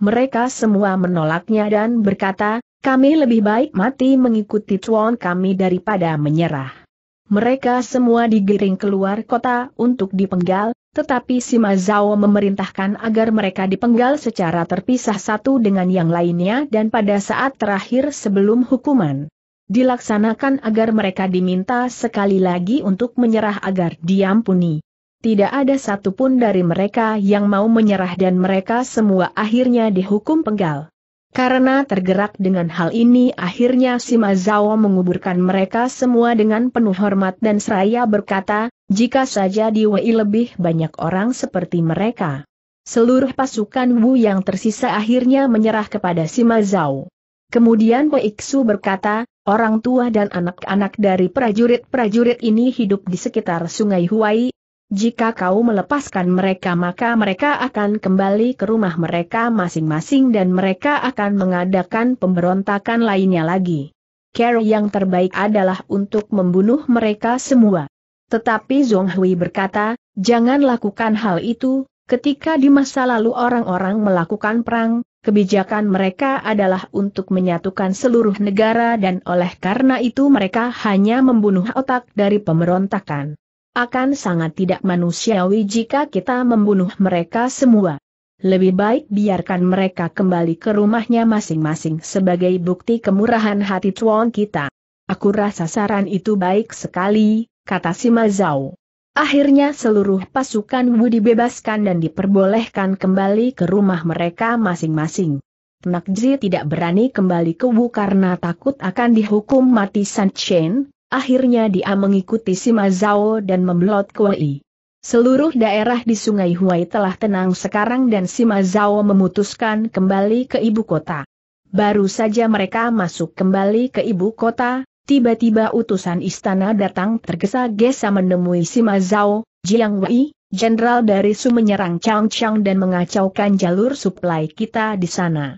Mereka semua menolaknya dan berkata, kami lebih baik mati mengikuti tuan kami daripada menyerah. Mereka semua digiring keluar kota untuk dipenggal, tetapi Sima Zhao memerintahkan agar mereka dipenggal secara terpisah satu dengan yang lainnya dan pada saat terakhir sebelum hukuman. Dilaksanakan agar mereka diminta sekali lagi untuk menyerah agar diampuni. Tidak ada satupun dari mereka yang mau menyerah dan mereka semua akhirnya dihukum penggal. Karena tergerak dengan hal ini akhirnya Sima Zhao menguburkan mereka semua dengan penuh hormat dan seraya berkata, jika saja di Wei lebih banyak orang seperti mereka. Seluruh pasukan Wu yang tersisa akhirnya menyerah kepada Sima Zhao. Kemudian Wei Xu berkata, orang tua dan anak-anak dari prajurit-prajurit ini hidup di sekitar sungai Huai, jika kau melepaskan mereka maka mereka akan kembali ke rumah mereka masing-masing dan mereka akan mengadakan pemberontakan lainnya lagi. Care yang terbaik adalah untuk membunuh mereka semua. Tetapi Zhong Hui berkata, jangan lakukan hal itu, ketika di masa lalu orang-orang melakukan perang, kebijakan mereka adalah untuk menyatukan seluruh negara dan oleh karena itu mereka hanya membunuh otak dari pemberontakan. Akan sangat tidak manusiawi jika kita membunuh mereka semua. Lebih baik biarkan mereka kembali ke rumahnya masing-masing sebagai bukti kemurahan hati tuan kita. Aku rasa saran itu baik sekali, kata Sima Zhao. Akhirnya seluruh pasukan Wu dibebaskan dan diperbolehkan kembali ke rumah mereka masing-masing. Nakji tidak berani kembali ke Wu karena takut akan dihukum mati San Chen, Akhirnya dia mengikuti Sima Zhao dan membelot Kuei. Seluruh daerah di Sungai Huai telah tenang sekarang dan Sima Zhao memutuskan kembali ke ibu kota. Baru saja mereka masuk kembali ke ibu kota, tiba-tiba utusan istana datang tergesa-gesa menemui Sima Zhao, Jiang Wei, jenderal dari Su menyerang Changchang dan mengacaukan jalur suplai kita di sana.